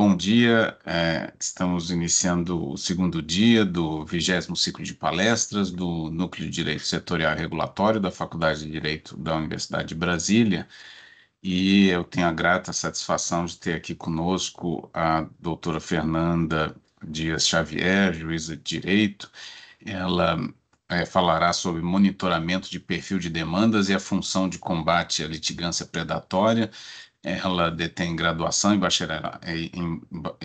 Bom dia, é, estamos iniciando o segundo dia do vigésimo ciclo de palestras do Núcleo de Direito Setorial e Regulatório da Faculdade de Direito da Universidade de Brasília e eu tenho a grata satisfação de ter aqui conosco a doutora Fernanda Dias Xavier, juíza de Direito. Ela é, falará sobre monitoramento de perfil de demandas e a função de combate à litigância predatória ela detém graduação é, em bacharelado em,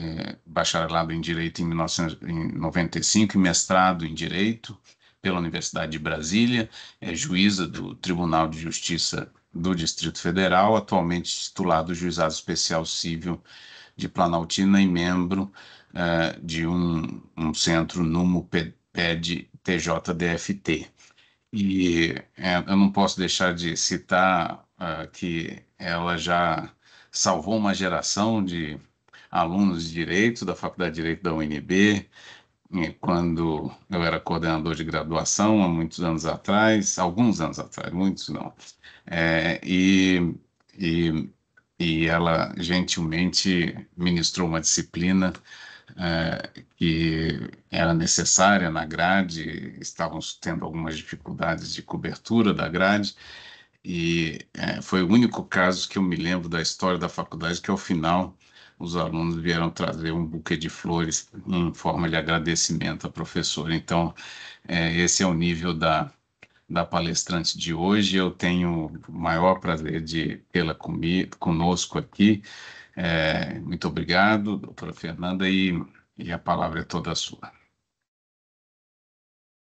é, bacharelado em Direito em 1995 e mestrado em Direito pela Universidade de Brasília, é juíza do Tribunal de Justiça do Distrito Federal, atualmente titulada do Juizado Especial Civil de Planaltina e membro uh, de um, um, centro Numo PED TJDFT. E é, eu não posso deixar de citar uh, que ela já salvou uma geração de alunos de direito da Faculdade de Direito da UNB, quando eu era coordenador de graduação, há muitos anos atrás, alguns anos atrás, muitos não. É, e, e, e ela gentilmente ministrou uma disciplina é, que era necessária na grade, estavam tendo algumas dificuldades de cobertura da grade, e é, foi o único caso que eu me lembro da história da faculdade que, ao final, os alunos vieram trazer um buquê de flores em forma de agradecimento à professora. Então, é, esse é o nível da, da palestrante de hoje. Eu tenho o maior prazer de tê-la conosco aqui. É, muito obrigado, doutora Fernanda, e, e a palavra é toda sua.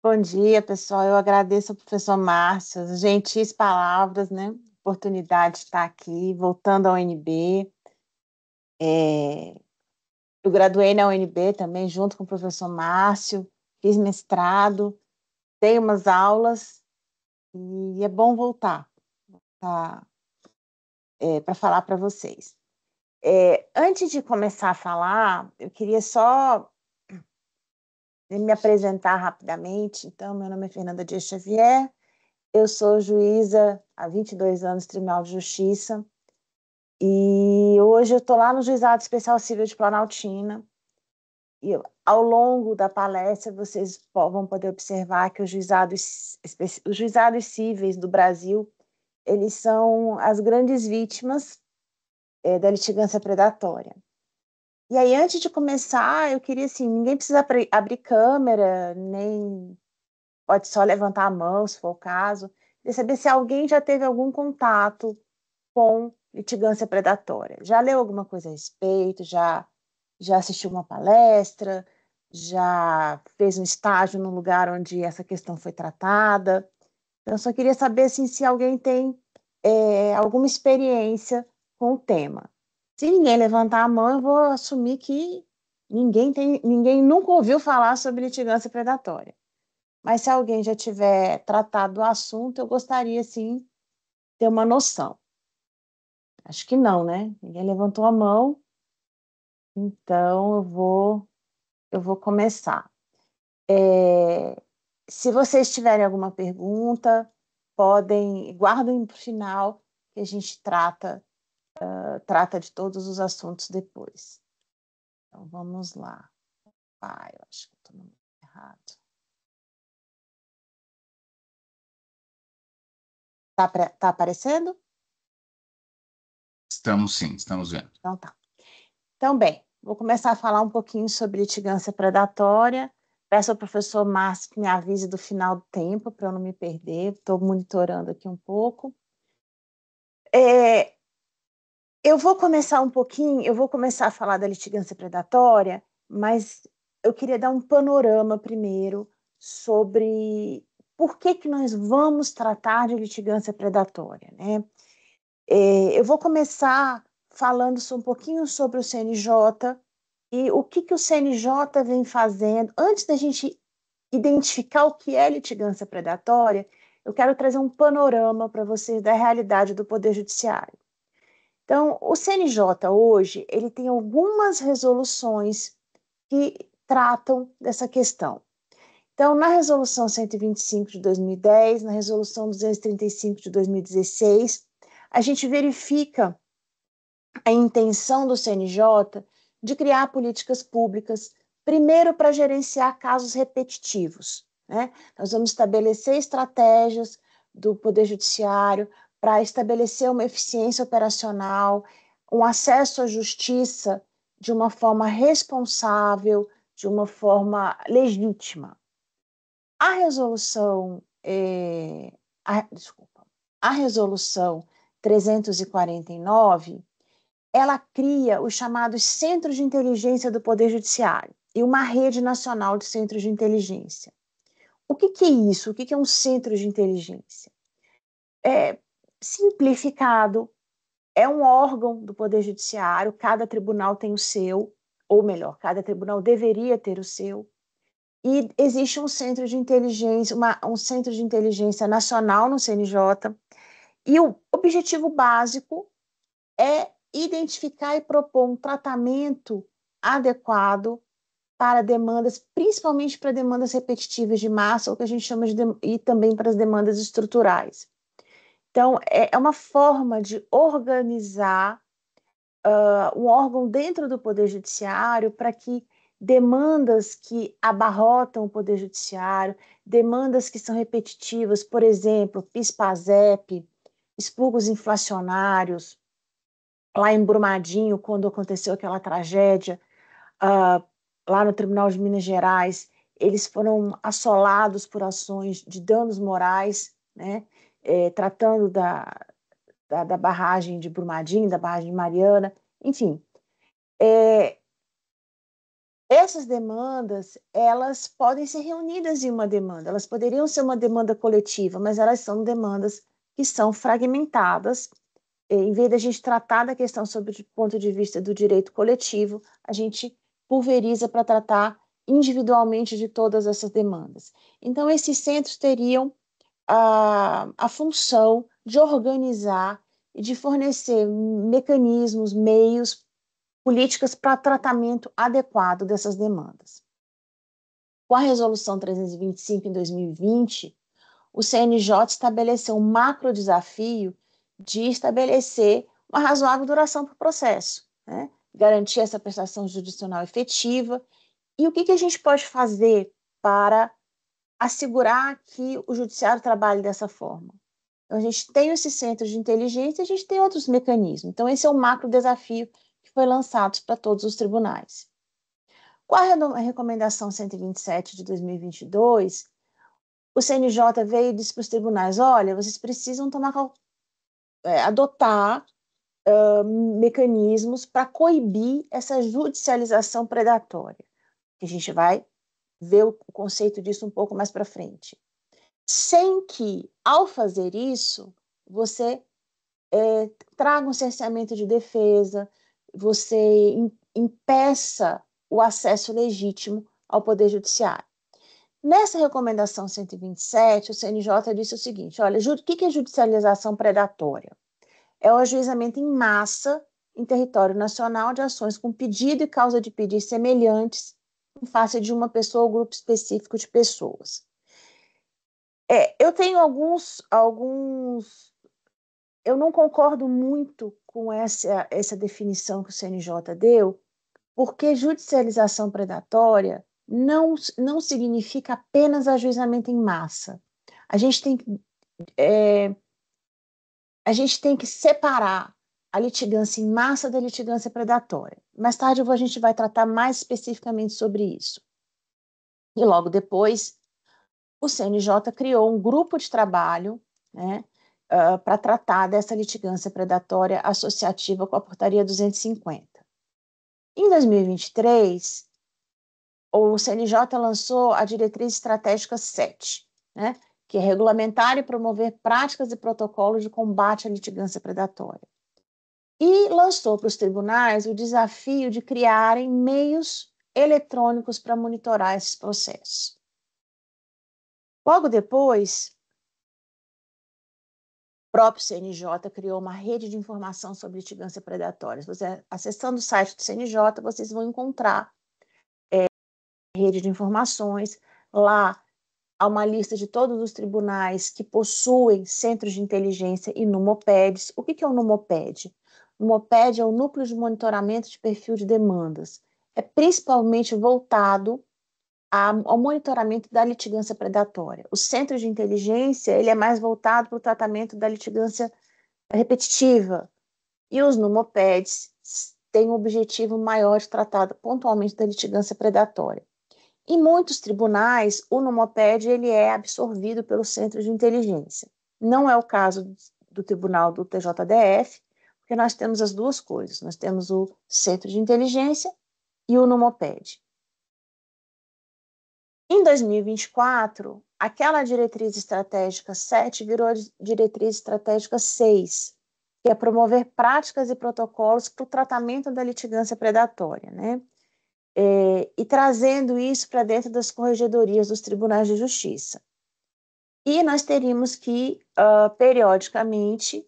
Bom dia, pessoal. Eu agradeço ao professor Márcio, as gentis palavras, né? Oportunidade de estar aqui, voltando ao UNB. É... Eu graduei na UNB também, junto com o professor Márcio, fiz mestrado, dei umas aulas, e é bom voltar, é, para falar para vocês. É, antes de começar a falar, eu queria só me apresentar rapidamente. Então, meu nome é Fernanda Dias Xavier, eu sou juíza há 22 anos, Tribunal de Justiça, e hoje eu estou lá no Juizado Especial Civil de Planaltina. E ao longo da palestra, vocês vão poder observar que os juizados, os juizados cíveis do Brasil, eles são as grandes vítimas é, da litigância predatória. E aí, antes de começar, eu queria assim: ninguém precisa abrir câmera, nem pode só levantar a mão, se for o caso. Queria saber se alguém já teve algum contato com litigância predatória. Já leu alguma coisa a respeito? Já, já assistiu uma palestra? Já fez um estágio no lugar onde essa questão foi tratada? Então, só queria saber assim, se alguém tem é, alguma experiência com o tema. Se ninguém levantar a mão, eu vou assumir que ninguém, tem, ninguém nunca ouviu falar sobre litigância predatória. Mas se alguém já tiver tratado o assunto, eu gostaria, sim, ter uma noção. Acho que não, né? Ninguém levantou a mão. Então, eu vou, eu vou começar. É, se vocês tiverem alguma pergunta, podem, guardem para o final, que a gente trata uh, trata de todos os assuntos depois. Então vamos lá. Ah, eu acho que estou no errado. Tá, tá aparecendo? Estamos sim, estamos vendo. Então tá. Então, bem, vou começar a falar um pouquinho sobre litigância predatória. Peço ao professor Márcio que me avise do final do tempo para eu não me perder. Estou monitorando aqui um pouco. É, eu vou começar um pouquinho, eu vou começar a falar da litigância predatória, mas eu queria dar um panorama primeiro sobre por que, que nós vamos tratar de litigância predatória. Né? É, eu vou começar falando um pouquinho sobre o CNJ e o que, que o CNJ vem fazendo. Antes da gente identificar o que é litigância predatória, eu quero trazer um panorama para vocês da realidade do Poder Judiciário. Então, o CNJ hoje, ele tem algumas resoluções que tratam dessa questão. Então, na resolução 125 de 2010, na resolução 235 de 2016, a gente verifica a intenção do CNJ de criar políticas públicas, primeiro para gerenciar casos repetitivos. Né? Nós vamos estabelecer estratégias do Poder Judiciário para estabelecer uma eficiência operacional, um acesso à justiça de uma forma responsável, de uma forma legítima. A resolução, eh, a, desculpa, a resolução 349, ela cria os chamados centros de inteligência do Poder Judiciário e uma rede nacional de centros de inteligência. O que, que é isso? O que, que é um centro de inteligência? É, simplificado. É um órgão do Poder Judiciário, cada tribunal tem o seu, ou melhor, cada tribunal deveria ter o seu. E existe um centro de inteligência, uma, um centro de inteligência nacional no CNJ, e o objetivo básico é identificar e propor um tratamento adequado para demandas, principalmente para demandas repetitivas de massa, ou que a gente chama de, e também para as demandas estruturais. Então, é, é uma forma de organizar uh, um órgão dentro do Poder Judiciário para que demandas que abarrotam o Poder Judiciário, demandas que são repetitivas, por exemplo, PIS-PASEP, expurgos inflacionários, lá em Brumadinho, quando aconteceu aquela tragédia, uh, lá no Tribunal de Minas Gerais, eles foram assolados por ações de danos morais, né? é, tratando da, da, da, barragem de Brumadinho, da barragem de Mariana, enfim. É, essas demandas, elas podem ser reunidas em uma demanda, elas poderiam ser uma demanda coletiva, mas elas são demandas que são fragmentadas. É, em vez da gente tratar da questão sob o ponto de vista do direito coletivo, a gente pulveriza para tratar individualmente de todas essas demandas. Então, esses centros teriam a, a função de organizar e de fornecer mecanismos, meios, políticas para tratamento adequado dessas demandas. Com a Resolução 325 em 2020, o CNJ estabeleceu um macro desafio de estabelecer uma razoável duração para o processo, né? garantir essa prestação judicial efetiva. E o que, que a gente pode fazer para assegurar que o judiciário trabalhe dessa forma. Então, a gente tem esse centro de inteligência a gente tem outros mecanismos. Então, esse é o macro desafio que foi lançado para todos os tribunais. Com a recomendação 127 de 2022, o CNJ veio e disse para os tribunais: olha, vocês precisam tomar, é, adotar uh, mecanismos para coibir essa judicialização predatória, que a gente vai ver o conceito disso um pouco mais para frente. Sem que, ao fazer isso, você é, traga um cerceamento de defesa, você impeça o acesso legítimo ao Poder Judiciário. Nessa recomendação 127, o CNJ disse o seguinte: olha, o que é judicialização predatória? É o ajuizamento em massa em território nacional de ações com pedido e causa de pedir semelhantes face de uma pessoa ou grupo específico de pessoas. É, eu tenho alguns, alguns. Eu não concordo muito com essa, essa definição que o CNJ deu, porque judicialização predatória não, não significa apenas ajuizamento em massa. A gente tem é, a gente tem que separar a litigância em massa da litigância predatória. Mais tarde a gente vai tratar mais especificamente sobre isso. E logo depois, o CNJ criou um grupo de trabalho né, uh, para tratar dessa litigância predatória associativa com a Portaria 250. Em 2023, o CNJ lançou a Diretriz Estratégica 7, né, que é regulamentar e promover práticas e protocolos de combate à litigância predatória e lançou para os tribunais o desafio de criarem meios eletrônicos para monitorar esses processos. Logo depois, o próprio CNJ criou uma rede de informação sobre litigância predatória. Você, acessando o site do CNJ, vocês vão encontrar é, rede de informações. Lá há uma lista de todos os tribunais que possuem centros de inteligência e numopeds. O que, que é o um numoped? O MOPED é o Núcleo de Monitoramento de Perfil de Demandas. É principalmente voltado ao monitoramento da litigância predatória. O Centro de Inteligência ele é mais voltado para o tratamento da litigância repetitiva. E os NUMOPEDs têm um objetivo maior de tratar pontualmente da litigância predatória. Em muitos tribunais, o NUMOPED ele é absorvido pelo Centro de Inteligência. Não é o caso do Tribunal do TJDF, porque nós temos as duas coisas. Nós temos o Centro de Inteligência e o Numoped. Em 2024, aquela diretriz estratégica 7 virou diretriz estratégica 6, que é promover práticas e protocolos para o tratamento da litigância predatória, né? É, e trazendo isso para dentro das corregedorias dos tribunais de justiça. E nós teríamos que, uh, periodicamente,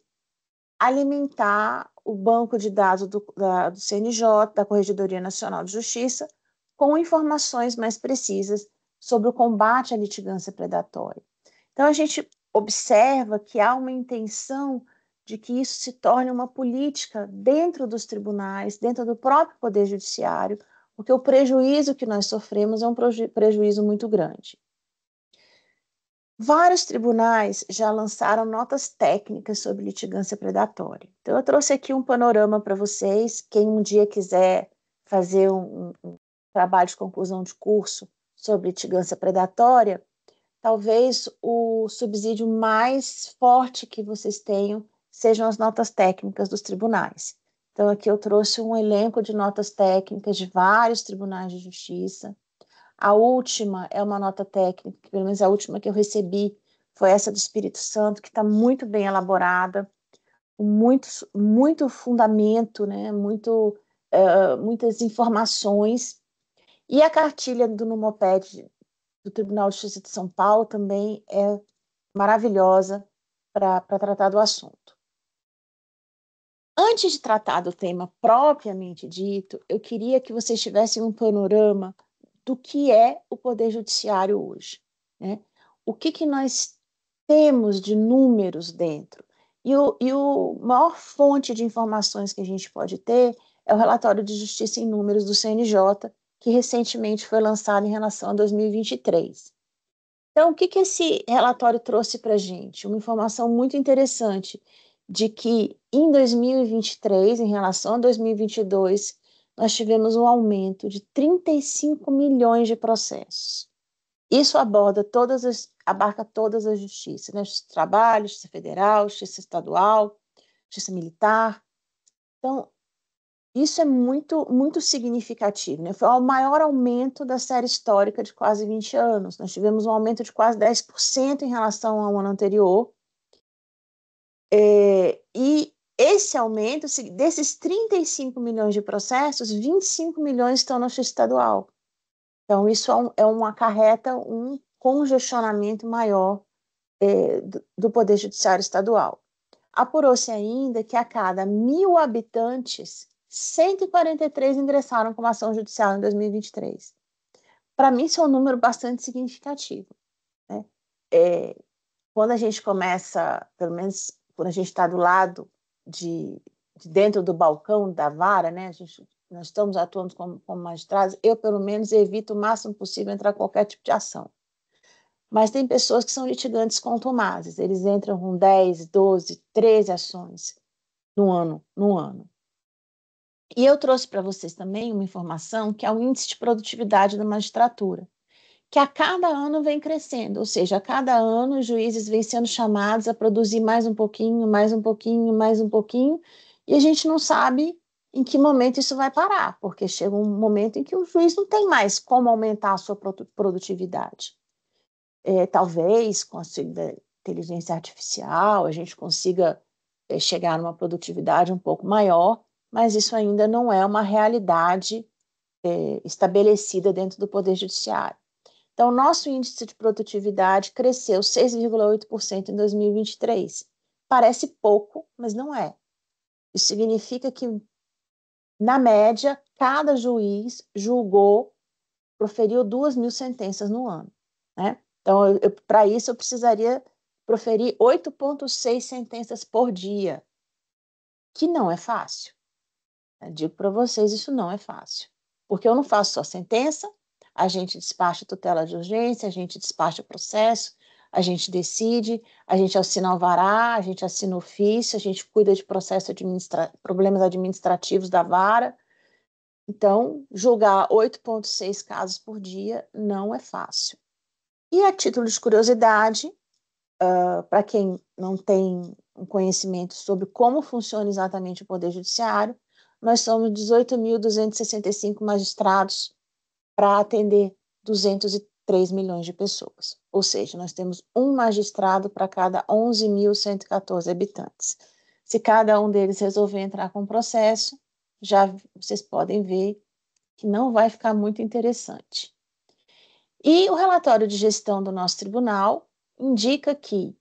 alimentar o banco de dados do, da, do CNJ, da Corregedoria Nacional de Justiça, com informações mais precisas sobre o combate à litigância predatória. Então, a gente observa que há uma intenção de que isso se torne uma política dentro dos tribunais, dentro do próprio Poder Judiciário, porque o prejuízo que nós sofremos é um prejuízo muito grande. Vários tribunais já lançaram notas técnicas sobre litigância predatória. Então, eu trouxe aqui um panorama para vocês. Quem um dia quiser fazer um, um, trabalho de conclusão de curso sobre litigância predatória, talvez o subsídio mais forte que vocês tenham sejam as notas técnicas dos tribunais. Então, aqui eu trouxe um elenco de notas técnicas de vários tribunais de justiça. A última é uma nota técnica, pelo menos a última que eu recebi foi essa do Espírito Santo, que está muito bem elaborada, muito, muito fundamento, né? muito, uh, muitas informações. E a cartilha do Numoped do Tribunal de Justiça de São Paulo também é maravilhosa para tratar do assunto. Antes de tratar do tema propriamente dito, eu queria que vocês tivessem um panorama do que é o Poder Judiciário hoje. Né? O que, que nós temos de números dentro? E o, e o maior fonte de informações que a gente pode ter é o relatório de justiça em números do CNJ, que recentemente foi lançado em relação a 2023. Então, o que, que esse relatório trouxe para a gente? Uma informação muito interessante de que em 2023, em relação a 2022, nós tivemos um aumento de 35 milhões de processos. Isso aborda todas as, abarca todas as justiças, né? justiça trabalho, justiça federal, justiça estadual, justiça militar. Então, isso é muito, muito significativo. Né? Foi o maior aumento da série histórica de quase 20 anos. Nós tivemos um aumento de quase 10% em relação ao ano anterior. É, e esse aumento, desses 35 milhões de processos, 25 milhões estão no justiça estadual. Então, isso é, um, é uma carreta, um congestionamento maior é, do, do Poder Judiciário Estadual. Apurou-se ainda que a cada mil habitantes, 143 ingressaram com ação judicial em 2023. Para mim, isso é um número bastante significativo. Né? É, quando a gente começa, pelo menos quando a gente está do lado de, de dentro do balcão da vara, né? Gente, nós estamos atuando como, como magistrados, eu, pelo menos, evito o máximo possível entrar em qualquer tipo de ação. Mas tem pessoas que são litigantes contumazes, eles entram com 10, 12, 13 ações no ano, no ano. E eu trouxe para vocês também uma informação que é o índice de produtividade da magistratura que a cada ano vem crescendo, ou seja, a cada ano os juízes vêm sendo chamados a produzir mais um pouquinho, mais um pouquinho, mais um pouquinho, e a gente não sabe em que momento isso vai parar, porque chega um momento em que o juiz não tem mais como aumentar a sua produtividade. É, talvez com a inteligência artificial a gente consiga é, chegar numa produtividade um pouco maior, mas isso ainda não é uma realidade é, estabelecida dentro do Poder Judiciário. Então, nosso índice de produtividade cresceu 6,8% em 2023. Parece pouco, mas não é. Isso significa que, na média, cada juiz julgou, proferiu 2 mil sentenças no ano. Né? Então, para isso, eu precisaria proferir 8,6 sentenças por dia, que não é fácil. Eu digo para vocês, isso não é fácil. Porque eu não faço só sentença, a gente despacha tutela de urgência, a gente despacha processo, a gente decide, a gente assina alvará, a gente assina ofício, a gente cuida de processo administra problemas administrativos da vara. Então, julgar 8,6 casos por dia não é fácil. E a título de curiosidade, uh, ah, para quem não tem um conhecimento sobre como funciona exatamente o Poder Judiciário, nós somos 18.265 magistrados para atender 203 milhões de pessoas. Ou seja, nós temos um magistrado para cada 11.114 habitantes. Se cada um deles resolver entrar com processo, já vocês podem ver que não vai ficar muito interessante. E o relatório de gestão do nosso tribunal indica que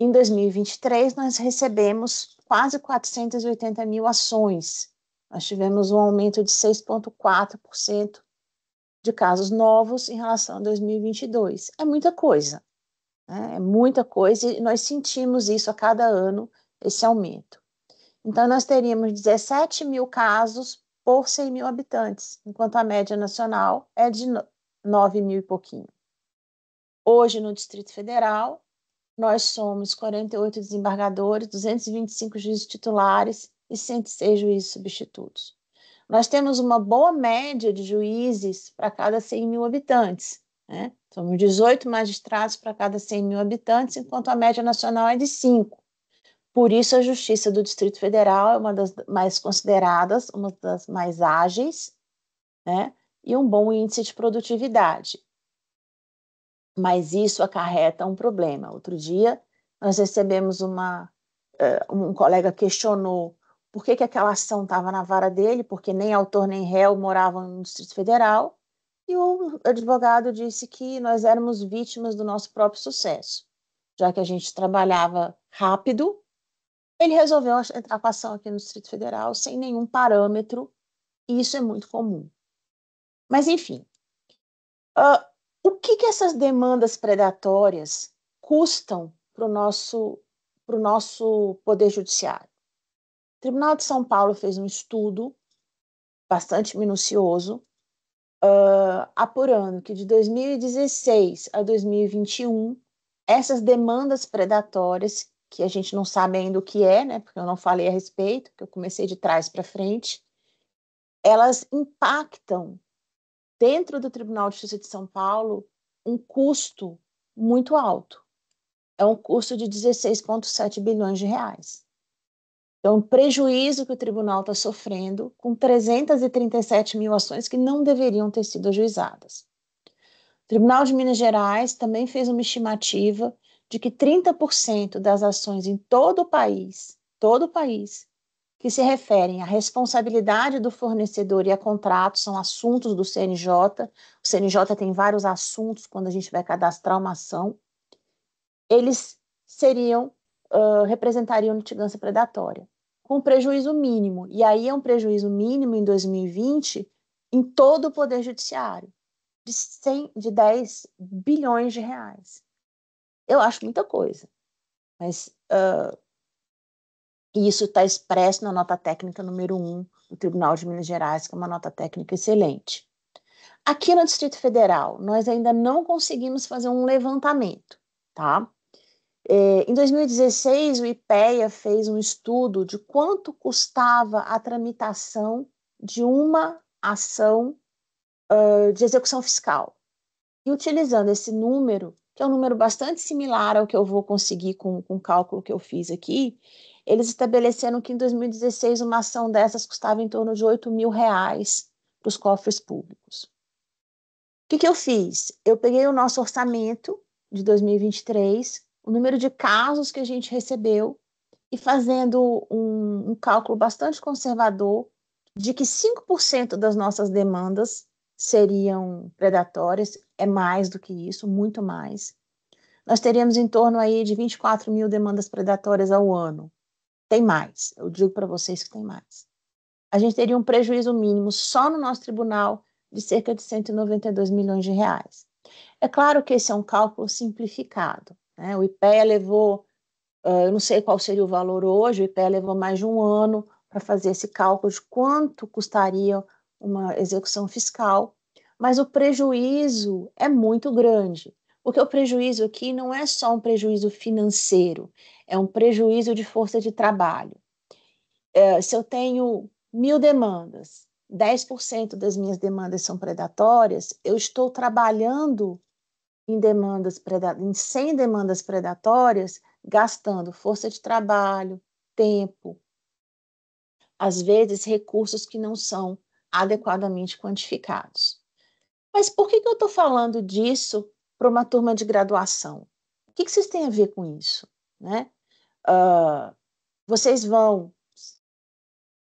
em 2023 nós recebemos quase 480 mil ações. Nós tivemos um aumento de 6,4% de casos novos em relação a 2022. É muita coisa, né? é muita coisa e nós sentimos isso a cada ano, esse aumento. Então, nós teríamos 17 mil casos por 100 mil habitantes, enquanto a média nacional é de 9 mil e pouquinho. Hoje, no Distrito Federal, nós somos 48 desembargadores, 225 juízes titulares e 106 juízes substitutos. Nós temos uma boa média de juízes para cada 100 mil habitantes. Né? Somos 18 magistrados para cada 100 mil habitantes, enquanto a média nacional é de 5. Por isso, a Justiça do Distrito Federal é uma das mais consideradas, uma das mais ágeis, né? e um bom índice de produtividade. Mas isso acarreta um problema. Outro dia, nós recebemos uma. Eh, um colega questionou por que, que aquela ação estava na vara dele, porque nem autor nem réu moravam no Distrito Federal, e o advogado disse que nós éramos vítimas do nosso próprio sucesso. Já que a gente trabalhava rápido, ele resolveu entrar com a ação aqui no Distrito Federal sem nenhum parâmetro, e isso é muito comum. Mas, enfim, uh, o que, que essas demandas predatórias custam para o nosso, nosso poder judiciário? Tribunal de São Paulo fez um estudo bastante minucioso, uh, apurando que de 2016 a 2021, essas demandas predatórias, que a gente não sabe ainda o que é, né, porque eu não falei a respeito, que eu comecei de trás para frente, elas impactam dentro do Tribunal de Justiça de São Paulo um custo muito alto. É um custo de 16,7 bilhões de reais. Então, o prejuízo que o tribunal está sofrendo com 337 mil ações que não deveriam ter sido ajuizadas. O Tribunal de Minas Gerais também fez uma estimativa de que 30% das ações em todo o país, todo o país, que se referem à responsabilidade do fornecedor e a contrato, são assuntos do CNJ. O CNJ tem vários assuntos quando a gente vai cadastrar uma ação. Eles seriam Uh, representariam litigância predatória com prejuízo mínimo. E aí é um prejuízo mínimo em 2020 em todo o Poder Judiciário, de, 100, de 10 bilhões de reais. Eu acho muita coisa, mas uh, isso está expresso na nota técnica número 1 do Tribunal de Minas Gerais, que é uma nota técnica excelente. Aqui no Distrito Federal, nós ainda não conseguimos fazer um levantamento, tá? É, em 2016, o IPEA fez um estudo de quanto custava a tramitação de uma ação uh, de execução fiscal. E utilizando esse número, que é um número bastante similar ao que eu vou conseguir com, com o cálculo que eu fiz aqui, eles estabeleceram que em 2016 uma ação dessas custava em torno de 8 mil reais para os cofres públicos. O que, que eu fiz? Eu peguei o nosso orçamento de 2023 o número de casos que a gente recebeu e fazendo um, um cálculo bastante conservador de que 5% das nossas demandas seriam predatórias, é mais do que isso, muito mais. Nós teríamos em torno aí de 24 mil demandas predatórias ao ano. Tem mais, eu digo para vocês que tem mais. A gente teria um prejuízo mínimo só no nosso tribunal de cerca de 192 milhões de reais. É claro que esse é um cálculo simplificado. Né? O IPEA levou, uh, eu não sei qual seria o valor hoje, o IPEA levou mais de um ano para fazer esse cálculo de quanto custaria uma execução fiscal, mas o prejuízo é muito grande. Porque o prejuízo aqui não é só um prejuízo financeiro, é um prejuízo de força de trabalho. É, se eu tenho mil demandas, 10% das minhas demandas são predatórias, eu estou trabalhando em, demandas em 100 demandas predatórias, gastando força de trabalho, tempo, às vezes recursos que não são adequadamente quantificados. Mas por que, que eu estou falando disso para uma turma de graduação? O que, que vocês têm a ver com isso? Né? Uh, vocês vão,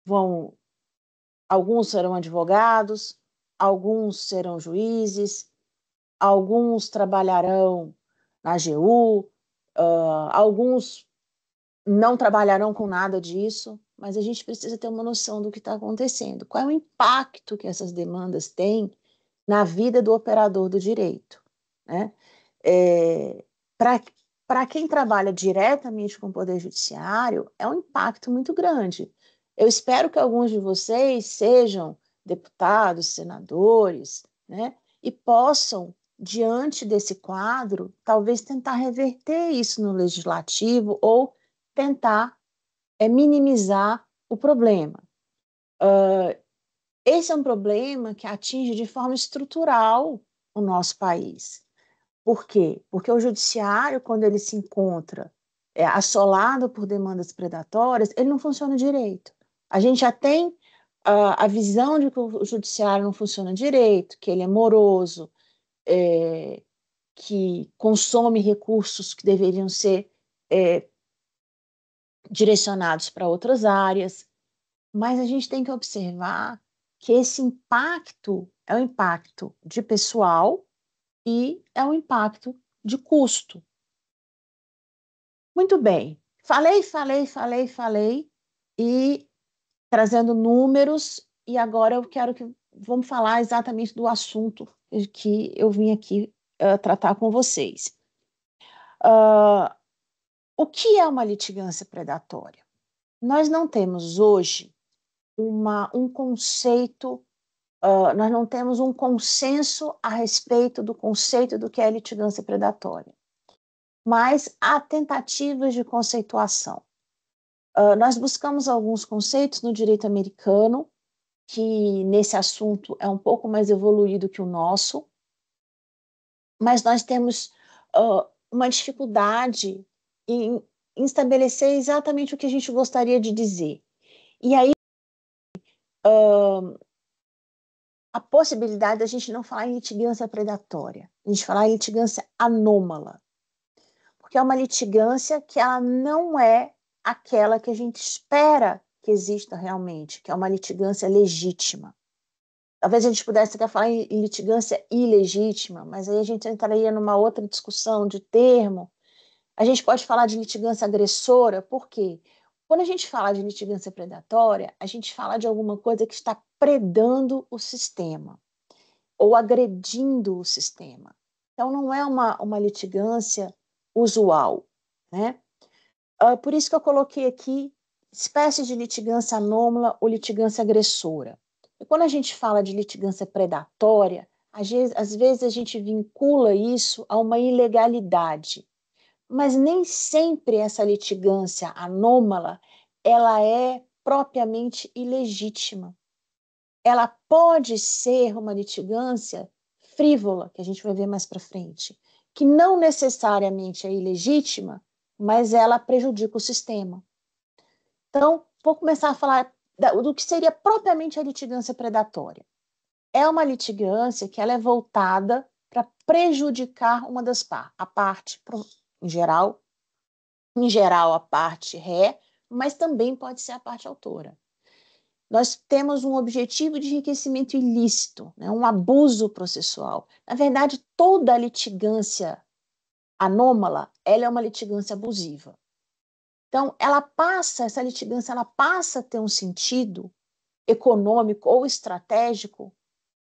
vão, alguns serão advogados, alguns serão juízes, alguns trabalharão na AGU, uh, ah, alguns não trabalharão com nada disso, mas a gente precisa ter uma noção do que está acontecendo. Qual é o impacto que essas demandas têm na vida do operador do direito? Né? É, Para quem trabalha diretamente com o Poder Judiciário, é um impacto muito grande. Eu espero que alguns de vocês sejam deputados, senadores, né? e possam diante desse quadro, talvez tentar reverter isso no legislativo ou tentar é, minimizar o problema. Uh, esse é um problema que atinge de forma estrutural o nosso país. Por quê? Porque o judiciário, quando ele se encontra é, assolado por demandas predatórias, ele não funciona direito. A gente já tem uh, a visão de que o judiciário não funciona direito, que ele é moroso, é, que consome recursos que deveriam ser é, direcionados para outras áreas, mas a gente tem que observar que esse impacto é um impacto de pessoal e é um impacto de custo. Muito bem, falei, falei, falei, falei e trazendo números e agora eu quero que vamos falar exatamente do assunto que eu vim aqui uh, tratar com vocês. Uh, o que é uma litigância predatória? Nós não temos hoje uma, um conceito, uh, nós não temos um consenso a respeito do conceito do que é litigância predatória, mas há tentativas de conceituação. Uh, nós buscamos alguns conceitos no direito americano que nesse assunto é um pouco mais evoluído que o nosso, mas nós temos uh, uma dificuldade em, em estabelecer exatamente o que a gente gostaria de dizer. E aí, uh, a possibilidade da gente não falar em litigância predatória, a gente falar em litigância anômala, porque é uma litigância que ela não é aquela que a gente espera que exista realmente, que é uma litigância legítima. Talvez a gente pudesse até falar em litigância ilegítima, mas aí a gente entraria numa outra discussão de termo. A gente pode falar de litigância agressora, por quê? Quando a gente fala de litigância predatória, a gente fala de alguma coisa que está predando o sistema ou agredindo o sistema. Então, não é uma, uma litigância usual. Né? Uh, por isso que eu coloquei aqui espécies de litigância anômala ou litigância agressora. E quando a gente fala de litigância predatória, às vezes a gente vincula isso a uma ilegalidade. Mas nem sempre essa litigância anômala ela é propriamente ilegítima. Ela pode ser uma litigância frívola, que a gente vai ver mais para frente, que não necessariamente é ilegítima, mas ela prejudica o sistema. Então, vou começar a falar do que seria propriamente a litigância predatória. É uma litigância que ela é voltada para prejudicar uma das partes, a parte em geral, em geral a parte ré, mas também pode ser a parte autora. Nós temos um objetivo de enriquecimento ilícito, né, um abuso processual. Na verdade, toda litigância anômala, ela é uma litigância abusiva. Então, ela passa, essa litigância, ela passa a ter um sentido econômico ou estratégico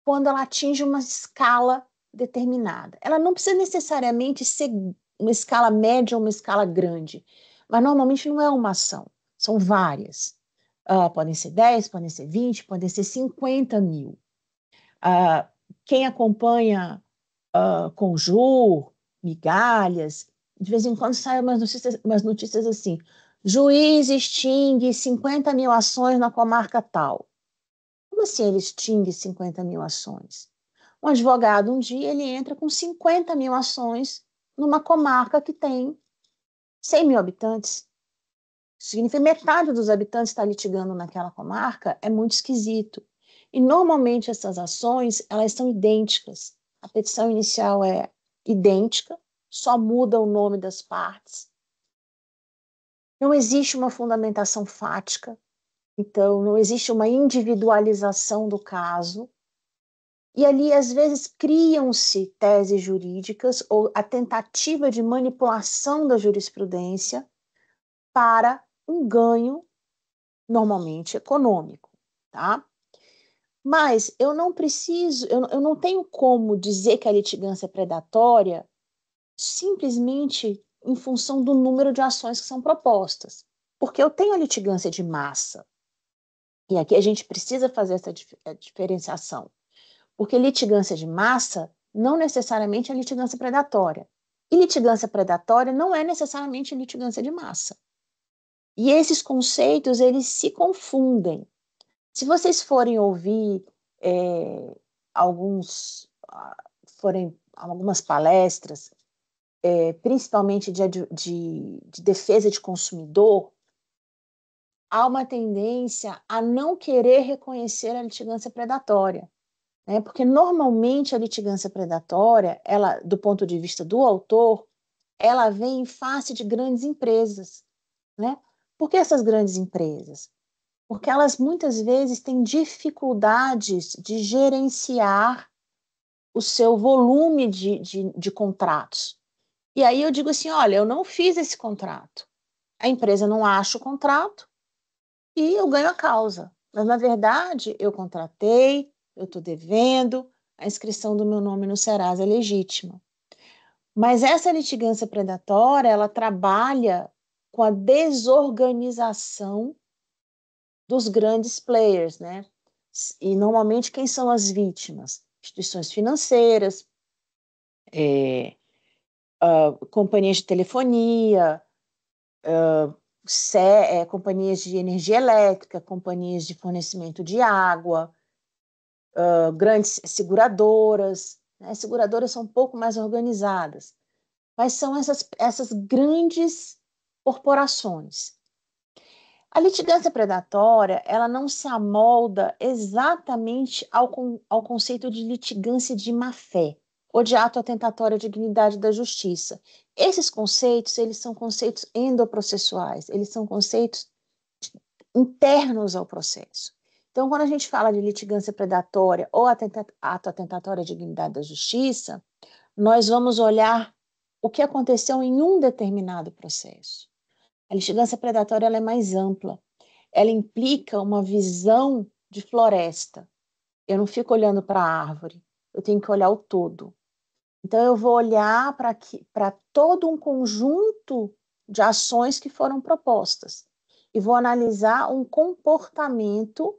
quando ela atinge uma escala determinada. Ela não precisa necessariamente ser uma escala média ou uma escala grande, mas normalmente não é uma ação, são várias. Uh, podem ser 10, podem ser 20, podem ser 50 mil. Uh, quem acompanha uh, Conjur, Migalhas, de vez em quando saem umas notícias, umas notícias assim: juiz extingue 50 mil ações na comarca tal. Como assim ele extingue 50 mil ações? Um advogado, um dia, ele entra com 50 mil ações numa comarca que tem 100 mil habitantes. significa metade dos habitantes está litigando naquela comarca, é muito esquisito. E normalmente essas ações, elas são idênticas. A petição inicial é idêntica, só muda o nome das partes. Não existe uma fundamentação fática, então não existe uma individualização do caso. E ali, às vezes, criam-se teses jurídicas ou a tentativa de manipulação da jurisprudência para um ganho, normalmente econômico. Tá? Mas eu não preciso, eu, eu não tenho como dizer que a litigância é predatória simplesmente em função do número de ações que são propostas. Porque eu tenho a litigância de massa. E aqui a gente precisa fazer essa eh, diferenciação. Porque litigância de massa não necessariamente é litigância predatória. E litigância predatória não é necessariamente litigância de massa. E esses conceitos, eles se confundem. Se vocês forem ouvir é, alguns, ah, forem algumas palestras é, principalmente de, de, de defesa de consumidor, há uma tendência a não querer reconhecer a litigância predatória. Né? Porque normalmente a litigância predatória, ela, do ponto de vista do autor, ela vem em face de grandes empresas. Né? Por que essas grandes empresas? Porque elas muitas vezes têm dificuldades de gerenciar o seu volume de, de, de contratos. E aí eu digo assim: olha, eu não fiz esse contrato. A empresa não acha o contrato e eu ganho a causa. Mas, na verdade, eu contratei, eu estou devendo, a inscrição do meu nome no Serasa é legítima. Mas essa litigância predatória, ela trabalha com a desorganização dos grandes players, né? E normalmente quem são as vítimas? Instituições financeiras, é, uh, companhias de telefonia, uh, companhias de energia elétrica, companhias de fornecimento de água, uh, grandes seguradoras. As né? seguradoras são um pouco mais organizadas. Mas são essas, essas grandes corporações. A litigância predatória ela não se amolda exatamente ao, ao conceito de litigância de má fé ou de ato atentatório à dignidade da justiça. Esses conceitos, eles são conceitos endoprocessuais, eles são conceitos internos ao processo. Então, quando a gente fala de litigância predatória ou ato atentatório à dignidade da justiça, nós vamos olhar o que aconteceu em um determinado processo. A litigância predatória é mais ampla. Ela implica uma visão de floresta. Eu não fico olhando para a árvore, eu tenho que olhar o todo. Então, eu vou olhar para todo um conjunto de ações que foram propostas e vou analisar um comportamento,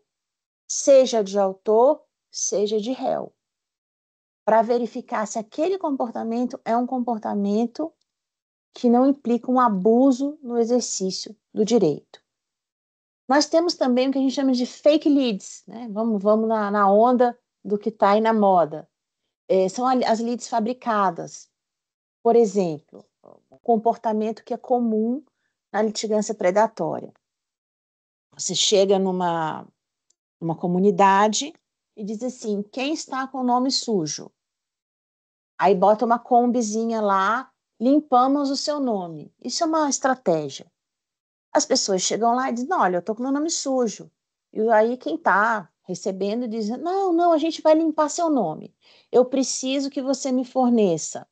seja de autor, seja de réu, para verificar se aquele comportamento é um comportamento que não implica um abuso no exercício do direito. Nós temos também o que a gente chama de fake leads, né? Vamos, vamos na, na onda do que está aí na moda é, são as leads fabricadas. Por exemplo, comportamento que é comum na litigância predatória. Você chega numa uma comunidade e diz assim: quem está com o nome sujo? Aí bota uma combizinha lá, limpamos o seu nome. Isso é uma estratégia. As pessoas chegam lá e dizem: olha, eu estou com meu nome sujo. E aí quem está recebendo e dizendo: não, não, a gente vai limpar seu nome. Eu preciso que você me forneça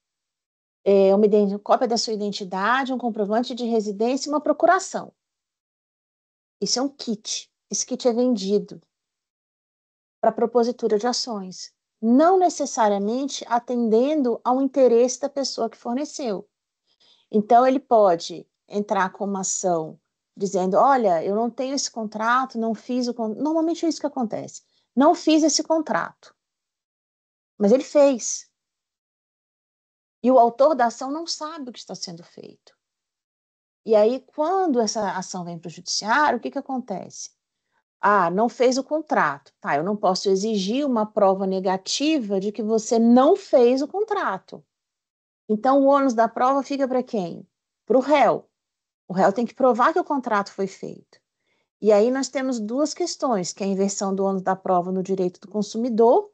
é, uma, cópia da sua identidade, um comprovante de residência e uma procuração. Isso é um kit. Esse kit é vendido para propositura de ações, não necessariamente atendendo ao interesse da pessoa que forneceu. Então, ele pode entrar com uma ação dizendo: olha, eu não tenho esse contrato, não fiz o contrato. Normalmente é isso que acontece. Não fiz esse contrato. Mas ele fez. E o autor da ação não sabe o que está sendo feito. E aí, quando essa ação vem para o judiciário, o que, que acontece? Ah, não fez o contrato. Tá, eu não posso exigir uma prova negativa de que você não fez o contrato. Então, o ônus da prova fica para quem? Para o réu. O réu tem que provar que o contrato foi feito. E aí nós temos duas questões, que é a inversão do ônus da prova no direito do consumidor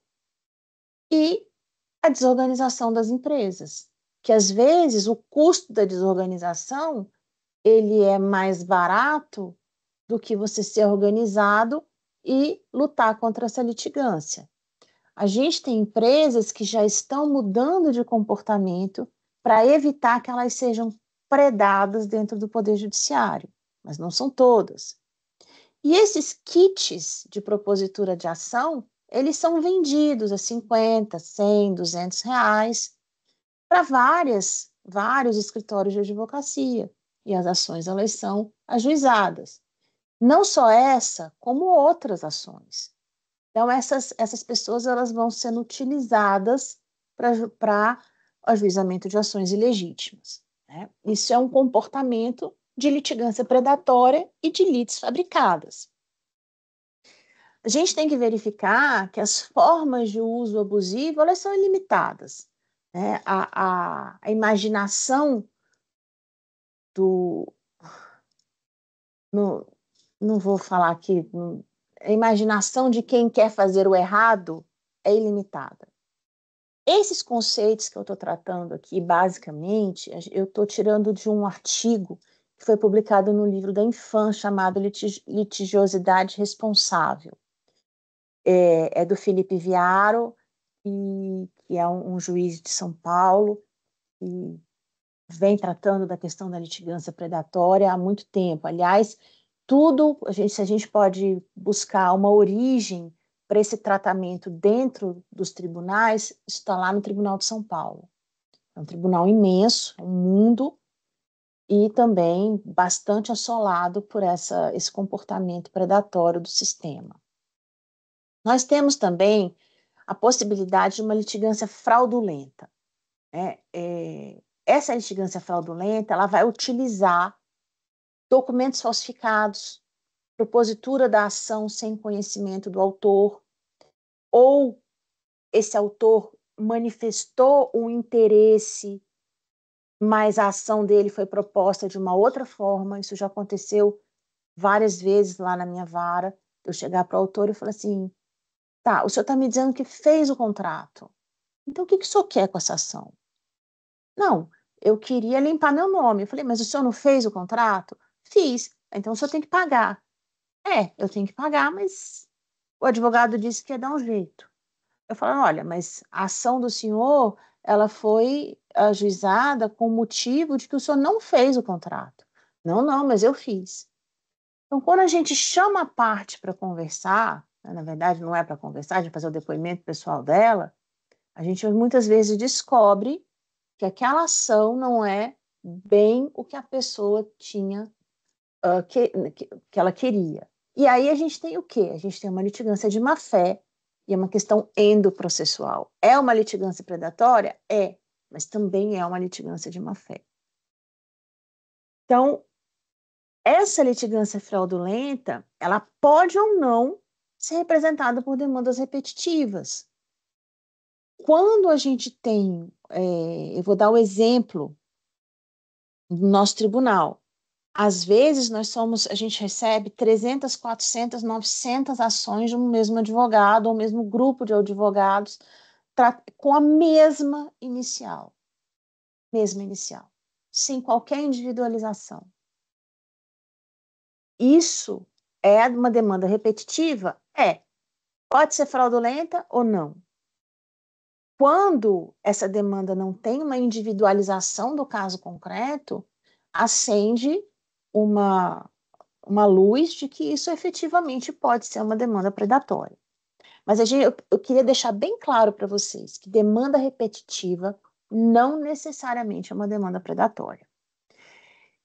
e a desorganização das empresas, que às vezes o custo da desorganização ele é mais barato do que você ser organizado e lutar contra essa litigância. A gente tem empresas que já estão mudando de comportamento para evitar que elas sejam predadas dentro do Poder Judiciário, mas não são todas. E esses kits de propositura de ação, eles são vendidos a 50, 100, 200 reais para várias, vários escritórios de advocacia e as ações elas são ajuizadas. Não só essa, como outras ações. Então essas, essas pessoas elas vão sendo utilizadas para ajuizamento de ações ilegítimas. Né? Isso é um comportamento de litigância predatória e de lides fabricadas. A gente tem que verificar que as formas de uso abusivo elas são ilimitadas. Né? A, a, a imaginação do. No, não vou falar aqui. A imaginação de quem quer fazer o errado é ilimitada. Esses conceitos que eu estou tratando aqui, basicamente, eu estou tirando de um artigo que foi publicado no livro da infância chamado Litigiosidade Responsável. É, é, do Felipe Viaro, e, que é um, um juiz de São Paulo, e vem tratando da questão da litigância predatória há muito tempo. Aliás, tudo, a gente, se a gente pode buscar uma origem para esse tratamento dentro dos tribunais está lá no Tribunal de São Paulo. É um tribunal imenso, é um mundo e também bastante assolado por essa, esse comportamento predatório do sistema. Nós temos também a possibilidade de uma litigância fraudulenta. Né? É, essa litigância fraudulenta ela vai utilizar documentos falsificados, propositura da ação sem conhecimento do autor, ou esse autor manifestou um interesse, mas a ação dele foi proposta de uma outra forma. Isso já aconteceu várias vezes lá na minha vara. Eu chegar para o autor e falar assim: tá, o senhor está me dizendo que fez o contrato. Então, o que, que o senhor quer com essa ação? Não, eu queria limpar meu nome. Eu falei, mas o senhor não fez o contrato? Fiz. Então, o senhor tem que pagar. É, eu tenho que pagar, mas o advogado disse que ia dar um jeito. Eu falo, olha, mas a ação do senhor, ela foi ajuizada com o motivo de que o senhor não fez o contrato. Não, não, mas eu fiz. Então, quando a gente chama a parte para conversar, né, na verdade não é para conversar, de fazer o depoimento pessoal dela, a gente muitas vezes descobre que aquela ação não é bem o que a pessoa tinha, uh, que, que, que ela queria. E aí a gente tem o quê? A gente tem uma litigância de má fé e é uma questão endoprocessual. É uma litigância predatória? É, mas também é uma litigância de má fé. Então, essa litigância fraudulenta, ela pode ou não ser representada por demandas repetitivas. Quando a gente tem, é, eu vou dar o um exemplo do nosso tribunal, às vezes nós somos, a gente recebe 300, 400, 900 ações de um mesmo advogado ou mesmo grupo de advogados com a mesma inicial. Mesma inicial, sem qualquer individualização. Isso é uma demanda repetitiva? É. Pode ser fraudulenta ou não. Quando essa demanda não tem uma individualização do caso concreto, acende uma, uma luz de que isso efetivamente pode ser uma demanda predatória. Mas a gente, eu, eu queria deixar bem claro para vocês que demanda repetitiva não necessariamente é uma demanda predatória.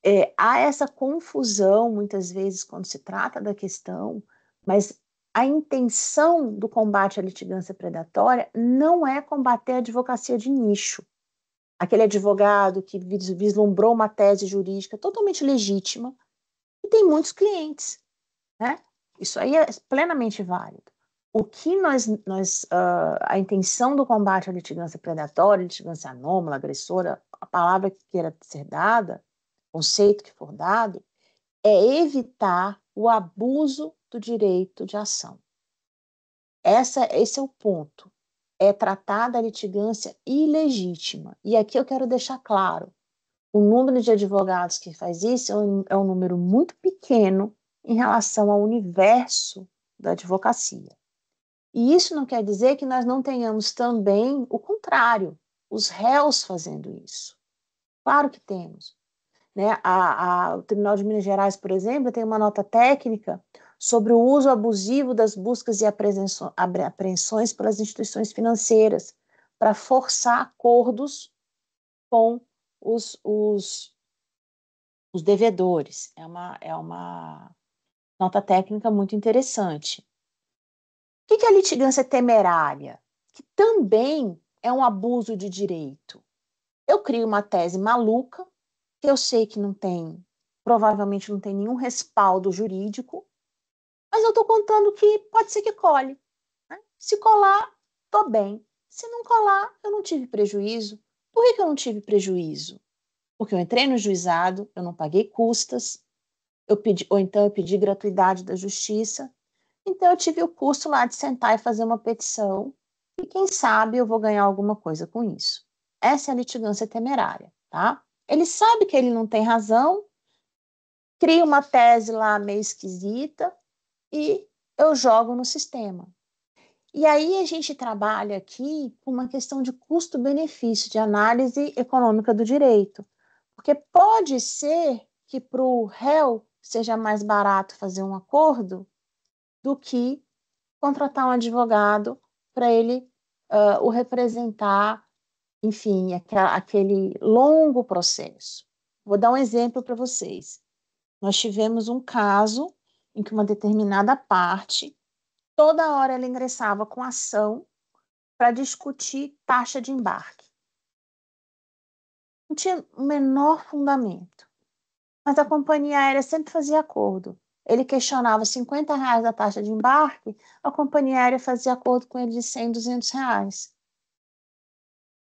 É, há essa confusão muitas vezes quando se trata da questão, mas a intenção do combate à litigância predatória não é combater a advocacia de nicho, aquele advogado que vislumbrou uma tese jurídica totalmente legítima e tem muitos clientes, né? Isso aí é plenamente válido. O que nós, nós uh, a intenção do combate à litigância predatória, litigância anômala, agressora, a palavra que queira ser dada, conceito que for dado, é evitar o abuso do direito de ação. Essa, esse é o ponto é tratada a litigância ilegítima. E aqui eu quero deixar claro: o número de advogados que faz isso é, é um número muito pequeno em relação ao universo da advocacia. E isso não quer dizer que nós não tenhamos também o contrário, os réus fazendo isso. Claro que temos. Né? A, a, o Tribunal de Minas Gerais, por exemplo, tem uma nota técnica sobre o uso abusivo das buscas e apreensões pelas instituições financeiras para forçar acordos com os, os, os devedores. É uma, é uma nota técnica muito interessante. O que é a litigância temerária? Que também é um abuso de direito. Eu crio uma tese maluca, que eu sei que não tem, provavelmente não tem nenhum respaldo jurídico, mas eu estou contando que pode ser que cole. Né? Se colar, estou bem. Se não colar, eu não tive prejuízo. Por que, que eu não tive prejuízo? Porque eu entrei no juizado, eu não paguei custas, eu pedi, ou então eu pedi gratuidade da justiça. Então eu tive o custo lá de sentar e fazer uma petição, e quem sabe eu vou ganhar alguma coisa com isso. Essa é a litigância temerária, tá? Ele sabe que ele não tem razão, cria uma tese lá meio esquisita, e eu jogo no sistema. E aí a gente trabalha aqui com uma questão de custo-benefício, de análise econômica do direito. Porque pode ser que para o réu seja mais barato fazer um acordo do que contratar um advogado para ele uh, o representar, enfim, aquele longo processo. Vou dar um exemplo para vocês. Nós tivemos um caso em que uma determinada parte, toda hora ela ingressava com ação para discutir taxa de embarque. Não tinha o menor fundamento. Mas a companhia aérea sempre fazia acordo. Ele questionava 50 reais da taxa de embarque, a companhia aérea fazia acordo com ele de 100, 200 reais.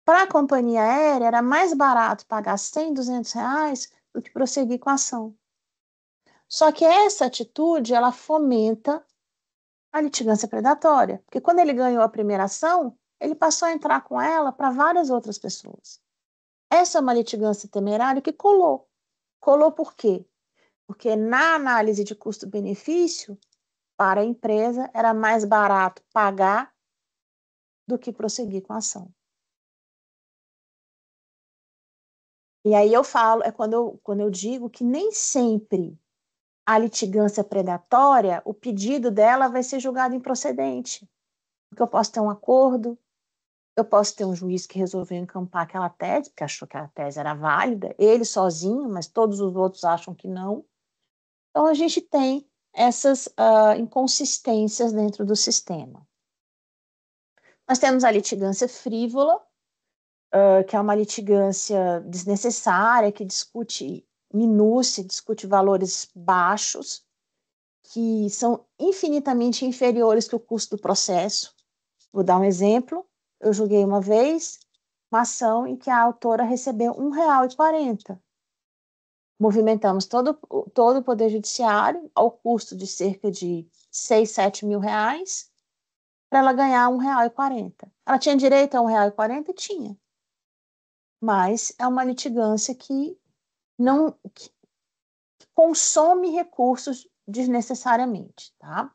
Para a companhia aérea, era mais barato pagar 100, 200 reais do que prosseguir com a ação. Só que essa atitude ela fomenta a litigância predatória, porque quando ele ganhou a primeira ação, ele passou a entrar com ela para várias outras pessoas. Essa é uma litigância temerária que colou. Colou por quê? Porque na análise de custo-benefício, para a empresa, era mais barato pagar do que prosseguir com a ação. E aí eu falo, é quando eu, quando eu digo que nem sempre a litigância predatória, o pedido dela vai ser julgado improcedente. Porque eu posso ter um acordo, eu posso ter um juiz que resolveu encampar aquela tese, porque achou que a tese era válida, ele sozinho, mas todos os outros acham que não. Então, a gente tem essas uh, inconsistências dentro do sistema. Nós temos a litigância frívola, uh, que é uma litigância desnecessária, que discute minúcia, discute valores baixos, que são infinitamente inferiores que o custo do processo. Vou dar um exemplo. Eu julguei uma vez uma ação em que a autora recebeu R$ 1,40. Movimentamos todo, todo o Poder Judiciário ao custo de cerca de R$ 7 mil reais para ela ganhar R$ 1,40. Ela tinha direito a R$ 1,40? Tinha. Mas é uma litigância que não que consome recursos desnecessariamente, tá?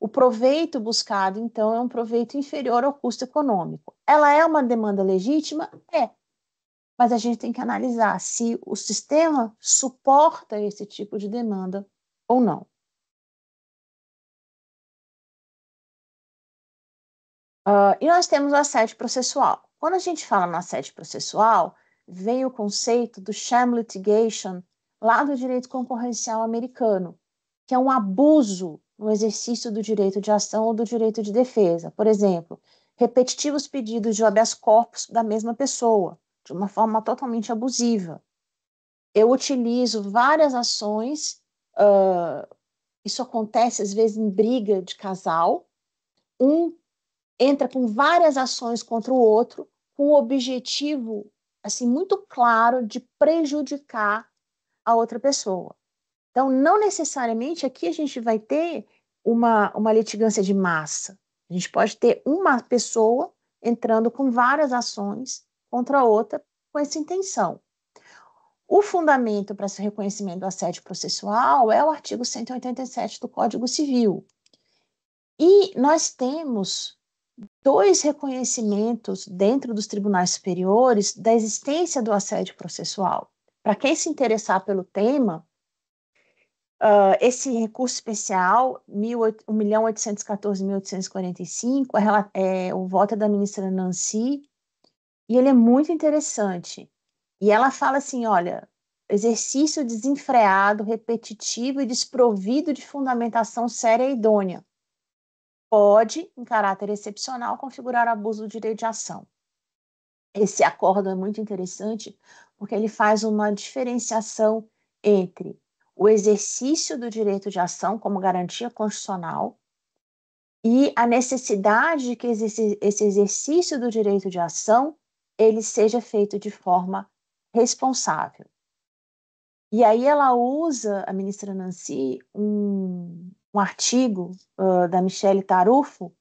O proveito buscado, então, é um proveito inferior ao custo econômico. Ela é uma demanda legítima? É. Mas a gente tem que analisar se o sistema suporta esse tipo de demanda ou não. Uh, e nós temos o assédio processual. Quando a gente fala no assédio processual, vem o conceito do sham litigation lá do direito concorrencial americano, que é um abuso no exercício do direito de ação ou do direito de defesa. Por exemplo, repetitivos pedidos de habeas corpus da mesma pessoa, de uma forma totalmente abusiva. Eu utilizo várias ações, uh, isso acontece às vezes em briga de casal, um entra com várias ações contra o outro, com o objetivo assim muito claro de prejudicar a outra pessoa. Então, não necessariamente aqui a gente vai ter uma, uma litigância de massa. A gente pode ter uma pessoa entrando com várias ações contra a outra com essa intenção. O fundamento para esse reconhecimento do assédio processual é o artigo 187 do Código Civil. E nós temos dois reconhecimentos dentro dos tribunais superiores da existência do assédio processual. Para quem se interessar pelo tema, uh, esse recurso especial 1.814.845 é, é o voto é da ministra Nancy e ele é muito interessante. E ela fala assim, olha, exercício desenfreado, repetitivo e desprovido de fundamentação séria e idônea pode, em caráter excepcional, configurar abuso do direito de ação. Esse acordo é muito interessante porque ele faz uma diferenciação entre o exercício do direito de ação como garantia constitucional e a necessidade de que esse exercício do direito de ação ele seja feito de forma responsável. E aí ela usa, a ministra Nancy, um, um artigo uh, da Michelle Tarufo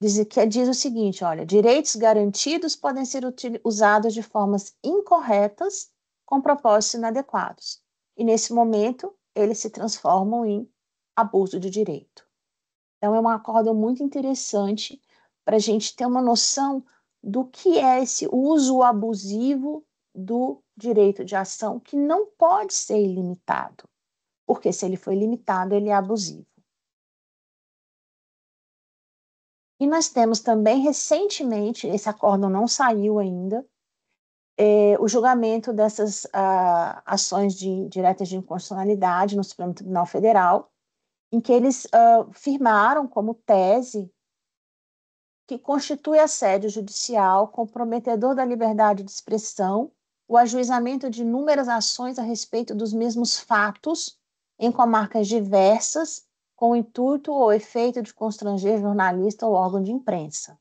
diz, que diz o seguinte: olha, direitos garantidos podem ser usados de formas incorretas com propósitos inadequados. E nesse momento, eles se transformam em abuso de direito. Então, é um acordo muito interessante para a gente ter uma noção do que é esse uso abusivo do direito de ação, que não pode ser ilimitado, porque se ele foi limitado, ele é abusivo. E nós temos também recentemente, esse acordo não saiu ainda, é, o julgamento dessas ah, ações de, diretas de inconstitucionalidade no Supremo Tribunal Federal, em que eles ah, firmaram como tese que constitui assédio judicial comprometedor da liberdade de expressão o ajuizamento de inúmeras ações a respeito dos mesmos fatos em comarcas diversas com o intuito ou efeito de constranger jornalista ou órgão de imprensa.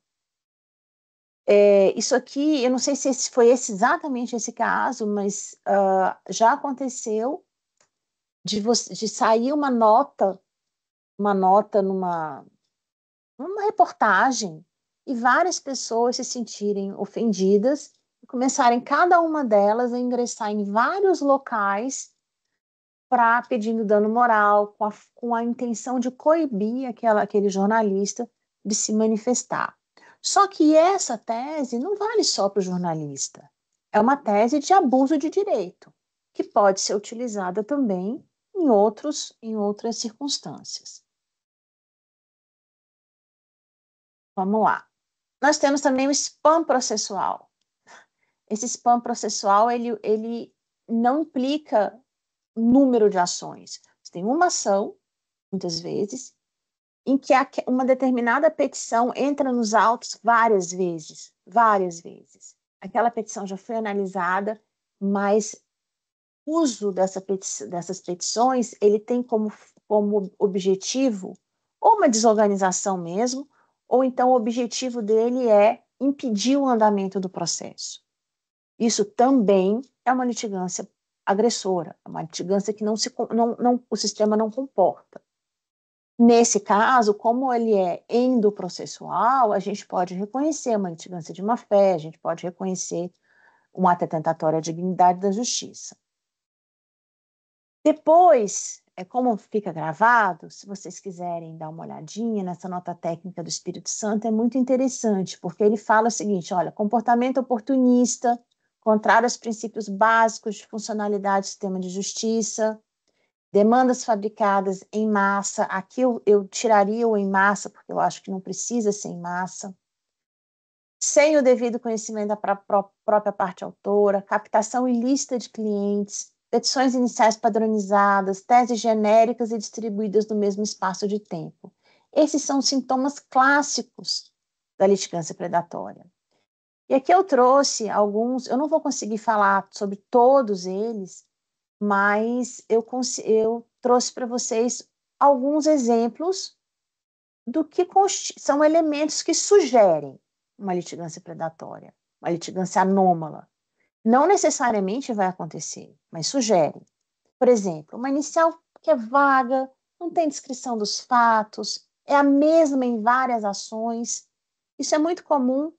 É, isso aqui, eu não sei se esse foi esse, exatamente esse caso, mas uh, já aconteceu de, de sair uma nota, uma nota numa reportagem e várias pessoas se sentirem ofendidas e começarem cada uma delas a ingressar em vários locais para pedindo dano moral, com a, com a intenção de coibir aquela, aquele jornalista de se manifestar. Só que essa tese não vale só para o jornalista. É uma tese de abuso de direito, que pode ser utilizada também em, outros, em outras circunstâncias. Vamos lá. Nós temos também o spam processual. Esse spam processual ele, ele não implica número de ações. Você tem uma ação, muitas vezes, em que uma determinada petição entra nos autos várias vezes, várias vezes. Aquela petição já foi analisada, mas o uso dessa peti dessas petições ele tem como, como objetivo ou uma desorganização mesmo, ou então o objetivo dele é impedir o andamento do processo. Isso também é uma litigância agressora, uma litigância que não se, não, não, o sistema não comporta. Nesse caso, como ele é endoprocessual, a gente pode reconhecer uma litigância de má-fé, a gente pode reconhecer um ato atentatório à dignidade da justiça. Depois, é como fica gravado, se vocês quiserem dar uma olhadinha nessa nota técnica do Espírito Santo, é muito interessante, porque ele fala o seguinte: olha, comportamento oportunista, contrário aos princípios básicos de funcionalidade do sistema de justiça, demandas fabricadas em massa, aqui eu, eu tiraria o em massa, porque eu acho que não precisa ser em massa, sem o devido conhecimento da pró própria parte autora, captação ilícita de clientes, petições iniciais padronizadas, teses genéricas e distribuídas no mesmo espaço de tempo. Esses são sintomas clássicos da litigância predatória. E aqui eu trouxe alguns, eu não vou conseguir falar sobre todos eles, mas eu, eu trouxe para vocês alguns exemplos do que são elementos que sugerem uma litigância predatória, uma litigância anômala. Não necessariamente vai acontecer, mas sugere. Por exemplo, uma inicial que é vaga, não tem descrição dos fatos, é a mesma em várias ações. Isso é muito comum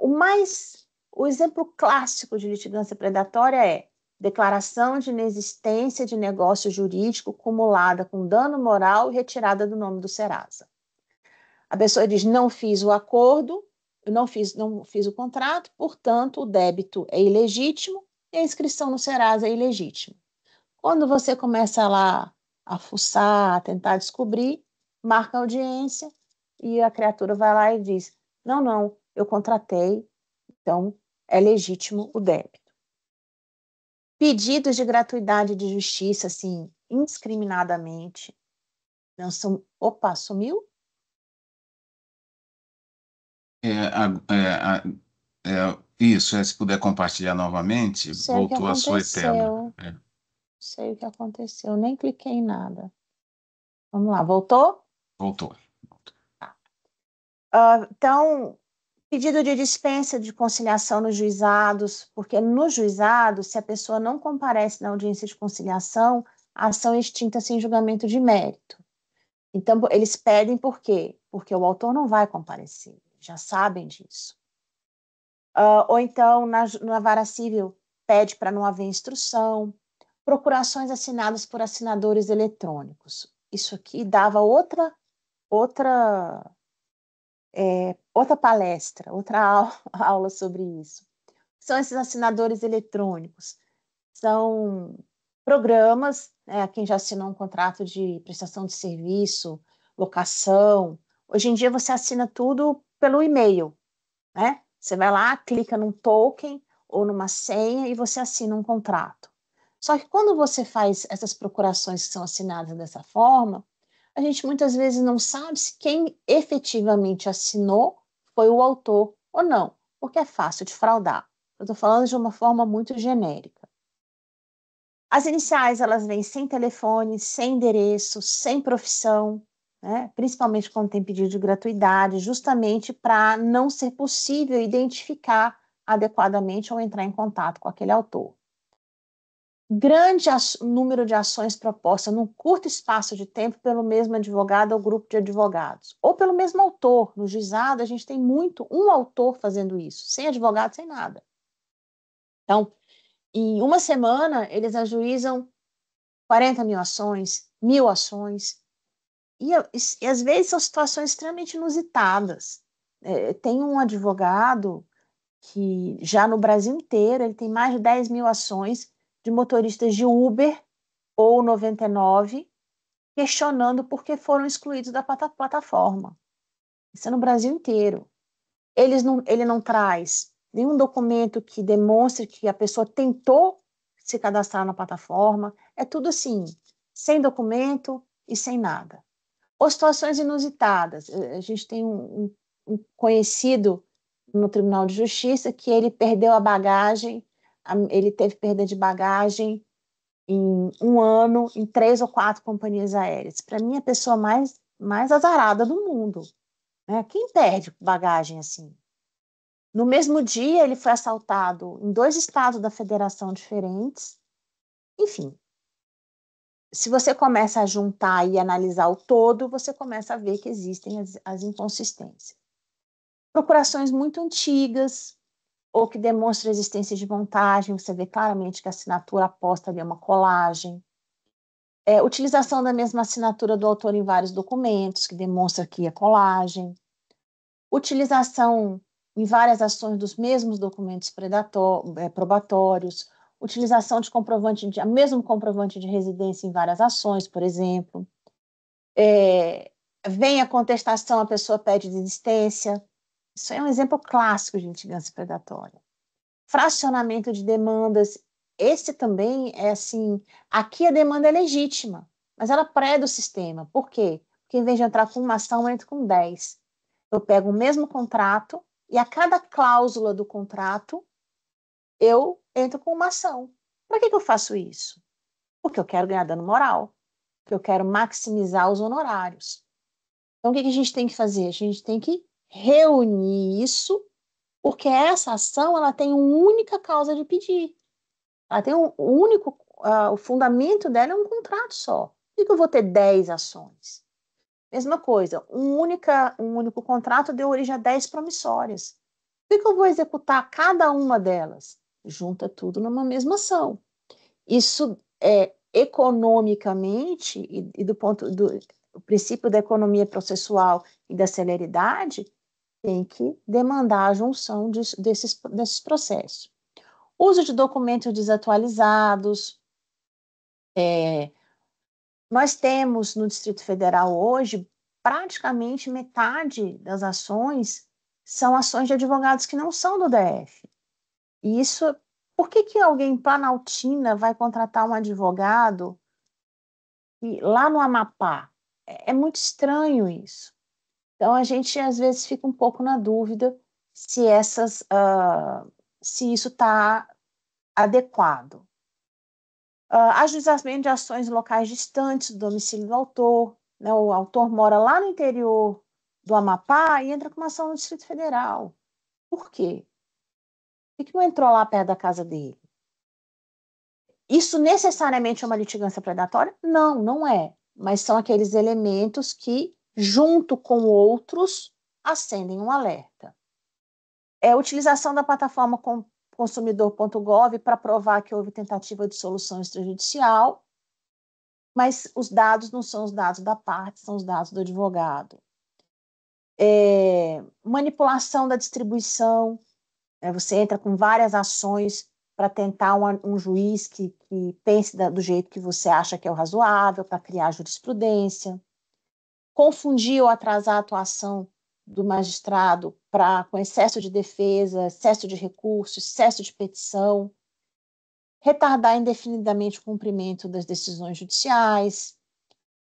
o mais o exemplo clássico de litigância predatória é declaração de inexistência de negócio jurídico cumulada com dano moral e retirada do nome do Serasa. A pessoa diz: não fiz o acordo, não fiz, não fiz o contrato, portanto, o débito é ilegítimo e a inscrição no Serasa é ilegítima. Quando você começa lá a fuçar, a tentar descobrir, marca a audiência e a criatura vai lá e diz: não, não, eu contratei, então é legítimo o débito. Pedidos de gratuidade de justiça, assim, indiscriminadamente, não são. Opa, sumiu? É, é, é, isso, é, se puder compartilhar novamente, Sei voltou a sua tela. É. Sei o que aconteceu, nem cliquei em nada. Vamos lá, voltou? Voltou. Uh, então, Pedido de dispensa de conciliação nos juizados, porque no juizado, se a pessoa não comparece na audiência de conciliação, a ação é extinta sem julgamento de mérito. Então, eles pedem por quê? Porque o autor não vai comparecer, já sabem disso. Uh, ou então, na, na vara civil, pede para não haver instrução, procurações assinadas por assinadores eletrônicos. Isso aqui dava outra outra é, outra palestra, outra aula, sobre isso. São esses assinadores eletrônicos, são programas, né, quem já assinou um contrato de prestação de serviço, locação. Hoje em dia você assina tudo pelo e-mail, né? Você vai lá, clica num token ou numa senha e você assina um contrato. Só que quando você faz essas procurações que são assinadas dessa forma, a gente muitas vezes não sabe se quem efetivamente assinou foi o autor ou não, porque é fácil de fraudar. Eu estou falando de uma forma muito genérica. As iniciais elas vêm sem telefone, sem endereço, sem profissão, né? principalmente quando tem pedido de gratuidade, justamente para não ser possível identificar adequadamente ou entrar em contato com aquele autor grande número de ações propostas num curto espaço de tempo pelo mesmo advogado ou grupo de advogados, ou pelo mesmo autor. No juizado, a gente tem muito um autor fazendo isso, sem advogado, sem nada. Então, em uma semana, eles ajuizam 40 mil ações, mil ações, e, e às vezes são situações extremamente inusitadas. É, tem um advogado que já no Brasil inteiro ele tem mais de 10 mil ações de motoristas de Uber ou 99 questionando por que foram excluídos da plataforma. Isso é no Brasil inteiro. Eles não, ele não traz nenhum documento que demonstre que a pessoa tentou se cadastrar na plataforma. É tudo assim, sem documento e sem nada. Ou situações inusitadas. É, a gente tem um, um conhecido no Tribunal de Justiça que ele perdeu a bagagem ele teve perda de bagagem em um ano em três ou quatro companhias aéreas. Para mim, é a pessoa mais, mais azarada do mundo. Né? Quem perde bagagem assim? No mesmo dia, ele foi assaltado em dois estados da federação diferentes. Enfim, se você começa a juntar e analisar o todo, você começa a ver que existem as, as inconsistências. Procurações muito antigas, ou que demonstra a existência de montagem, você vê claramente que a assinatura aposta ali é uma colagem. É, utilização da mesma assinatura do autor em vários documentos, que demonstra que é colagem. Utilização em várias ações dos mesmos documentos é, probatórios. Utilização de comprovante, de, mesmo comprovante de residência em várias ações, por exemplo. É, vem a contestação, a pessoa pede desistência, isso é um exemplo clássico de litigância predatória. Fracionamento de demandas. Esse também é assim. Aqui a demanda é legítima, mas ela preda o sistema. Por quê? Porque em vez de entrar com uma ação, eu entro com 10. Eu pego o mesmo contrato e a cada cláusula do contrato eu entro com uma ação. Para que, que eu faço isso? Porque eu quero ganhar dano moral, porque eu quero maximizar os honorários. Então, o que, que a gente tem que fazer? A gente tem que reunir isso, porque essa ação ela tem uma única causa de pedir. Ela tem um, único, uh, o fundamento dela é um contrato só. Por que eu vou ter 10 ações? Mesma coisa, um, única, um único contrato deu origem a 10 promissórias. Por que eu vou executar cada uma delas? Junta tudo numa mesma ação. Isso é economicamente e, e do ponto do princípio da economia processual e da celeridade tem que demandar a junção de, desses, desses processos. Uso de documentos desatualizados. É, nós temos no Distrito Federal hoje praticamente metade das ações são ações de advogados que não são do DF. E isso, por que, que alguém planaltina vai contratar um advogado e, lá no Amapá? É, é muito estranho isso. Então a gente às vezes fica um pouco na dúvida se essas, uh, se isso está adequado. Uh, ajuizamento de ações locais distantes do domicílio do autor, né? o autor mora lá no interior do Amapá e entra com uma ação no Distrito Federal. Por quê? Por que não entrou lá perto da casa dele? Isso necessariamente é uma litigância predatória? Não, não é. Mas são aqueles elementos que junto com outros, acendem um alerta. É a utilização da plataforma consumidor.gov para provar que houve tentativa de solução extrajudicial, mas os dados não são os dados da parte, são os dados do advogado. É, manipulação da distribuição, né, você entra com várias ações para tentar um, juiz que, que pense da, do jeito que você acha que é o razoável, para criar jurisprudência confundir ou atrasar a atuação do magistrado para com excesso de defesa, excesso de recursos, excesso de petição, retardar indefinidamente o cumprimento das decisões judiciais,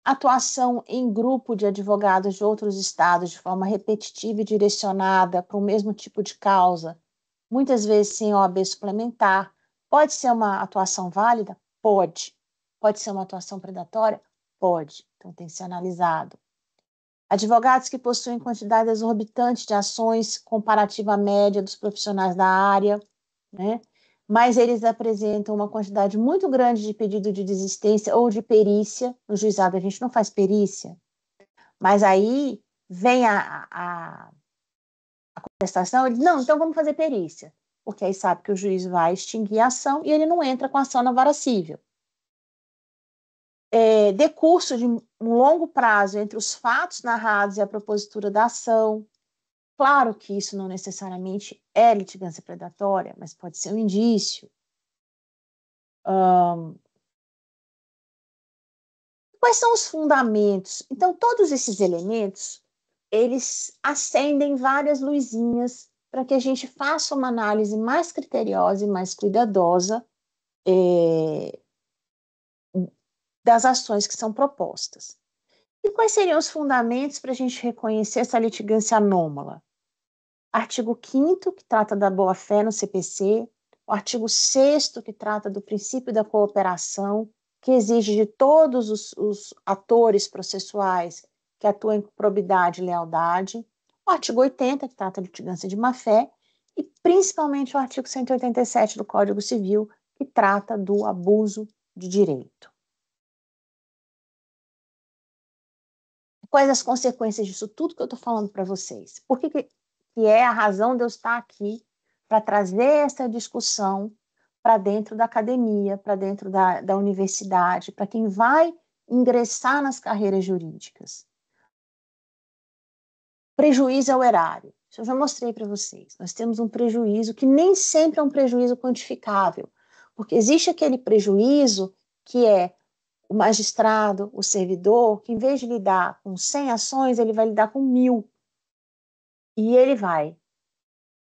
atuação em grupo de advogados de outros estados de forma repetitiva e direcionada para o mesmo tipo de causa, muitas vezes sem OAB suplementar, pode ser uma atuação válida? Pode. Pode ser uma atuação predatória? Pode. Então tem que ser analisado. Advogados que possuem quantidade exorbitante de ações comparativa à média dos profissionais da área, né? mas eles apresentam uma quantidade muito grande de pedido de desistência ou de perícia. No juizado, a gente não faz perícia, mas aí vem a, a, a contestação, ele não, então vamos fazer perícia, porque aí sabe que o juiz vai extinguir a ação e ele não entra com a ação na vara civil é, decurso de um longo prazo entre os fatos narrados e a propositura da ação. Claro que isso não necessariamente é litigância predatória, mas pode ser um indício. Um, quais são os fundamentos? Então, todos esses elementos, eles acendem várias luzinhas para que a gente faça uma análise mais criteriosa e mais cuidadosa é, das ações que são propostas. E quais seriam os fundamentos para a gente reconhecer essa litigância anômala? Artigo 5 que trata da boa-fé no CPC, o artigo 6 que trata do princípio da cooperação, que exige de todos os, os atores processuais que atuem com probidade e lealdade, o artigo 80, que trata de litigância de má-fé, e principalmente o artigo 187 do Código Civil, que trata do abuso de direito. quais as consequências disso tudo que eu estou falando para vocês. Por que, que, é a razão de eu estar aqui para trazer essa discussão para dentro da academia, para dentro da, da universidade, para quem vai ingressar nas carreiras jurídicas. Prejuízo ao erário. Isso eu já mostrei para vocês. Nós temos um prejuízo que nem sempre é um prejuízo quantificável, porque existe aquele prejuízo que é o magistrado, o servidor, que em vez de lidar com 100 ações, ele vai lidar com mil. E ele vai.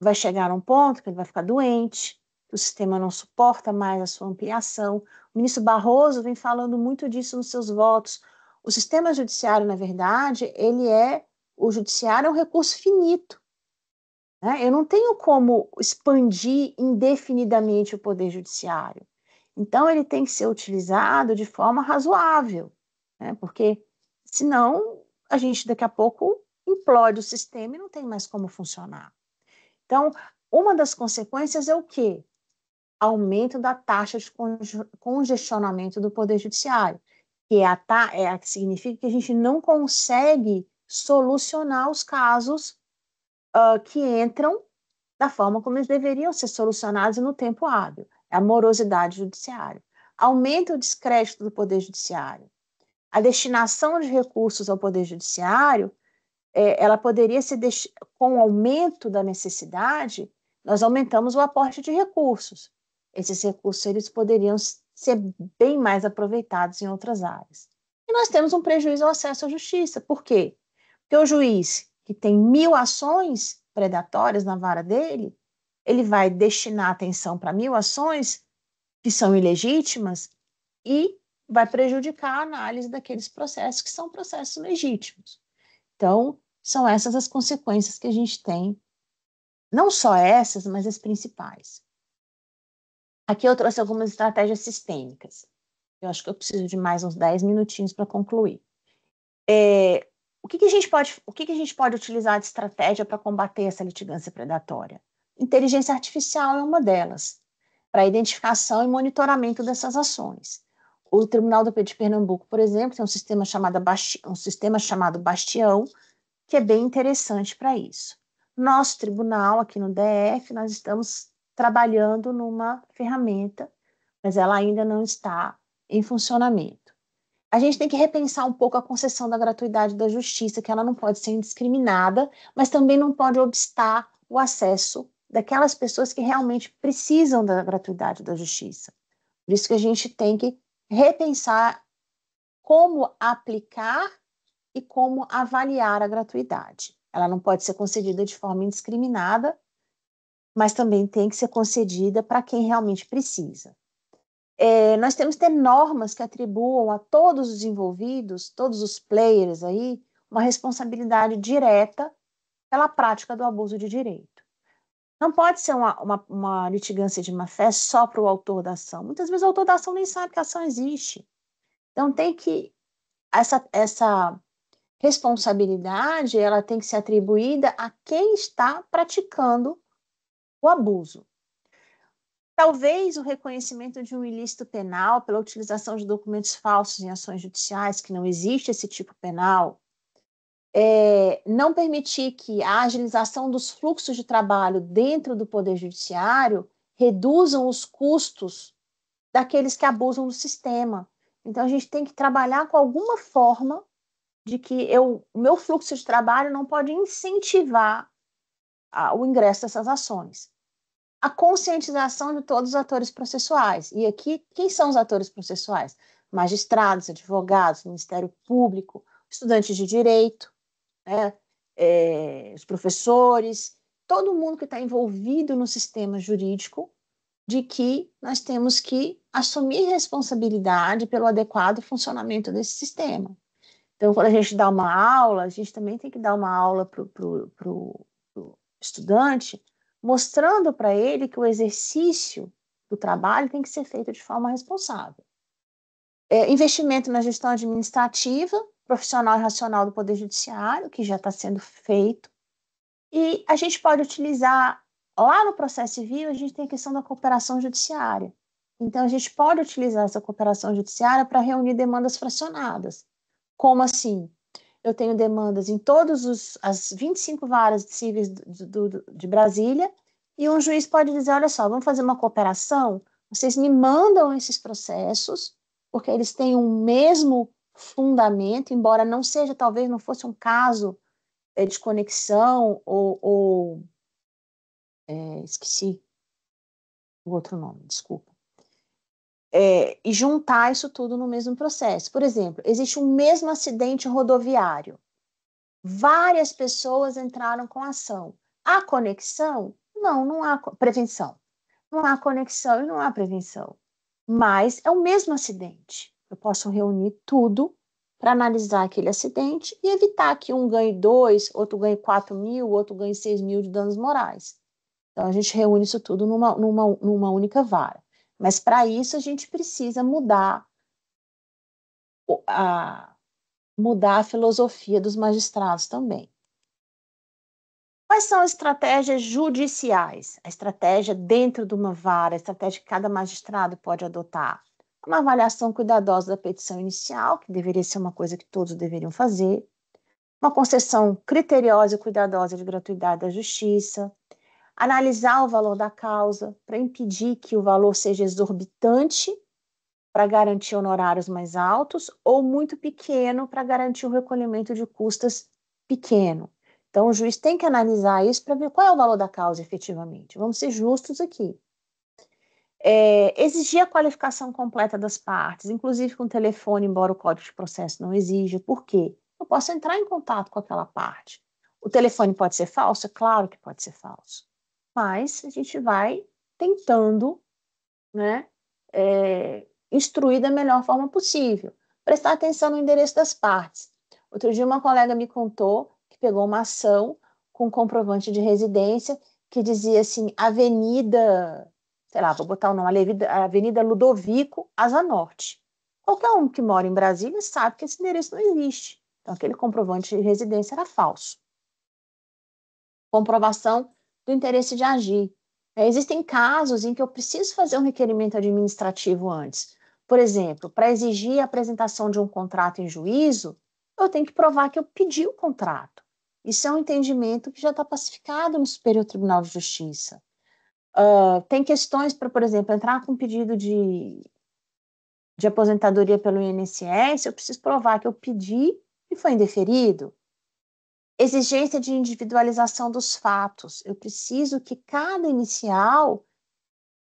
Vai chegar a um ponto que ele vai ficar doente, que o sistema não suporta mais a sua ampliação. O ministro Barroso vem falando muito disso nos seus votos. O sistema judiciário, na verdade, ele é. O judiciário é um recurso finito. Né? Eu não tenho como expandir indefinidamente o poder judiciário. Então, ele tem que ser utilizado de forma razoável, né? porque senão a gente daqui a pouco implode o sistema e não tem mais como funcionar. Então, uma das consequências é o quê? Aumento da taxa de congestionamento do Poder Judiciário, que é a, é a que significa que a gente não consegue solucionar os casos uh, que entram da forma como eles deveriam ser solucionados no tempo hábil a morosidade judiciária. Aumenta o descrédito do Poder Judiciário. A destinação de recursos ao Poder Judiciário, é, ela poderia ser, com o aumento da necessidade, nós aumentamos o aporte de recursos. Esses recursos eles poderiam ser bem mais aproveitados em outras áreas. E nós temos um prejuízo ao acesso à justiça. Por quê? Porque o juiz que tem mil ações predatórias na vara dele, ele vai destinar atenção para mil ações que são ilegítimas e vai prejudicar a análise daqueles processos que são processos legítimos. Então, são essas as consequências que a gente tem, não só essas, mas as principais. Aqui eu trouxe algumas estratégias sistêmicas. Eu acho que eu preciso de mais uns 10 minutinhos para concluir. É, o que, que, a gente pode, o que, que a gente pode utilizar de estratégia para combater essa litigância predatória? inteligência artificial é uma delas, para identificação e monitoramento dessas ações. O Tribunal do de Pernambuco, por exemplo, tem um sistema chamado, Basti um sistema chamado Bastião, que é bem interessante para isso. Nosso tribunal, aqui no DF, nós estamos trabalhando numa ferramenta, mas ela ainda não está em funcionamento. A gente tem que repensar um pouco a concessão da gratuidade da justiça, que ela não pode ser indiscriminada, mas também não pode obstar o acesso daquelas pessoas que realmente precisam da gratuidade da justiça. Por isso que a gente tem que repensar como aplicar e como avaliar a gratuidade. Ela não pode ser concedida de forma indiscriminada, mas também tem que ser concedida para quem realmente precisa. É, nós temos que ter normas que atribuam a todos os envolvidos, todos os players aí, uma responsabilidade direta pela prática do abuso de direito. Não pode ser uma, uma, uma litigância de má fé só para o autor da ação. Muitas vezes o autor da ação nem sabe que a ação existe. Então tem que essa, essa responsabilidade ela tem que ser atribuída a quem está praticando o abuso. Talvez o reconhecimento de um ilícito penal pela utilização de documentos falsos em ações judiciais, que não existe esse tipo penal, é, não permitir que a agilização dos fluxos de trabalho dentro do Poder Judiciário reduzam os custos daqueles que abusam do sistema. Então, a gente tem que trabalhar com alguma forma de que eu, o meu fluxo de trabalho não pode incentivar a, o ingresso dessas ações. A conscientização de todos os atores processuais. E aqui, quem são os atores processuais? Magistrados, advogados, Ministério Público, estudantes de direito, né? é, os professores, todo mundo que está envolvido no sistema jurídico, de que nós temos que assumir responsabilidade pelo adequado funcionamento desse sistema. Então, quando a gente dá uma aula, a gente também tem que dar uma aula para o estudante, mostrando para ele que o exercício do trabalho tem que ser feito de forma responsável. É, investimento na gestão administrativa, profissional e racional do Poder Judiciário, que já está sendo feito. E a gente pode utilizar, lá no processo civil, a gente tem a questão da cooperação judiciária. Então, a gente pode utilizar essa cooperação judiciária para reunir demandas fracionadas. Como assim? Eu tenho demandas em todas as 25 varas cíveis do, do, do, de Brasília, e um juiz pode dizer: olha só, vamos fazer uma cooperação, vocês me mandam esses processos, porque eles têm o um mesmo fundamento, embora não seja, talvez não fosse um caso é, de conexão ou, ou é, esqueci o outro nome, desculpa. É, e juntar isso tudo no mesmo processo. Por exemplo, existe um mesmo acidente rodoviário. Várias pessoas entraram com ação. Há conexão? Não, não há prevenção. Não há conexão e não há prevenção. Mas é o mesmo acidente eu posso reunir tudo para analisar aquele acidente e evitar que um ganhe dois, outro ganhe quatro mil, outro ganhe seis mil de danos morais. Então, a gente reúne isso tudo numa, numa, numa única vara. Mas, para isso, a gente precisa mudar a, mudar a filosofia dos magistrados também. Quais são as estratégias judiciais? A estratégia dentro de uma vara, a estratégia que cada magistrado pode adotar uma avaliação cuidadosa da petição inicial, que deveria ser uma coisa que todos deveriam fazer, uma concessão criteriosa e cuidadosa de gratuidade da justiça, analisar o valor da causa para impedir que o valor seja exorbitante para garantir honorários mais altos ou muito pequeno para garantir o recolhimento de custas pequeno. Então, o juiz tem que analisar isso para ver qual é o valor da causa efetivamente. Vamos ser justos aqui é, exigia a qualificação completa das partes, inclusive com telefone, embora o código de processo não exija. Por quê? Eu posso entrar em contato com aquela parte. O telefone pode ser falso? É claro que pode ser falso. Mas a gente vai tentando né, é, instruir da melhor forma possível. Prestar atenção no endereço das partes. Outro dia, uma colega me contou que pegou uma ação com comprovante de residência que dizia assim: Avenida sei lá, vou botar o nome, Avenida Ludovico, Asa Norte. Qualquer um que mora em Brasília sabe que esse endereço não existe. Então, aquele comprovante de residência era falso. Comprovação do interesse de agir. É, existem casos em que eu preciso fazer um requerimento administrativo antes. Por exemplo, para exigir a apresentação de um contrato em juízo, eu tenho que provar que eu pedi o contrato. Isso é um entendimento que já está pacificado no Superior Tribunal de Justiça. Uh, tem questões para, por exemplo, entrar com um pedido de, de aposentadoria pelo INSS, eu preciso provar que eu pedi e foi indeferido. Exigência de individualização dos fatos. Eu preciso que cada inicial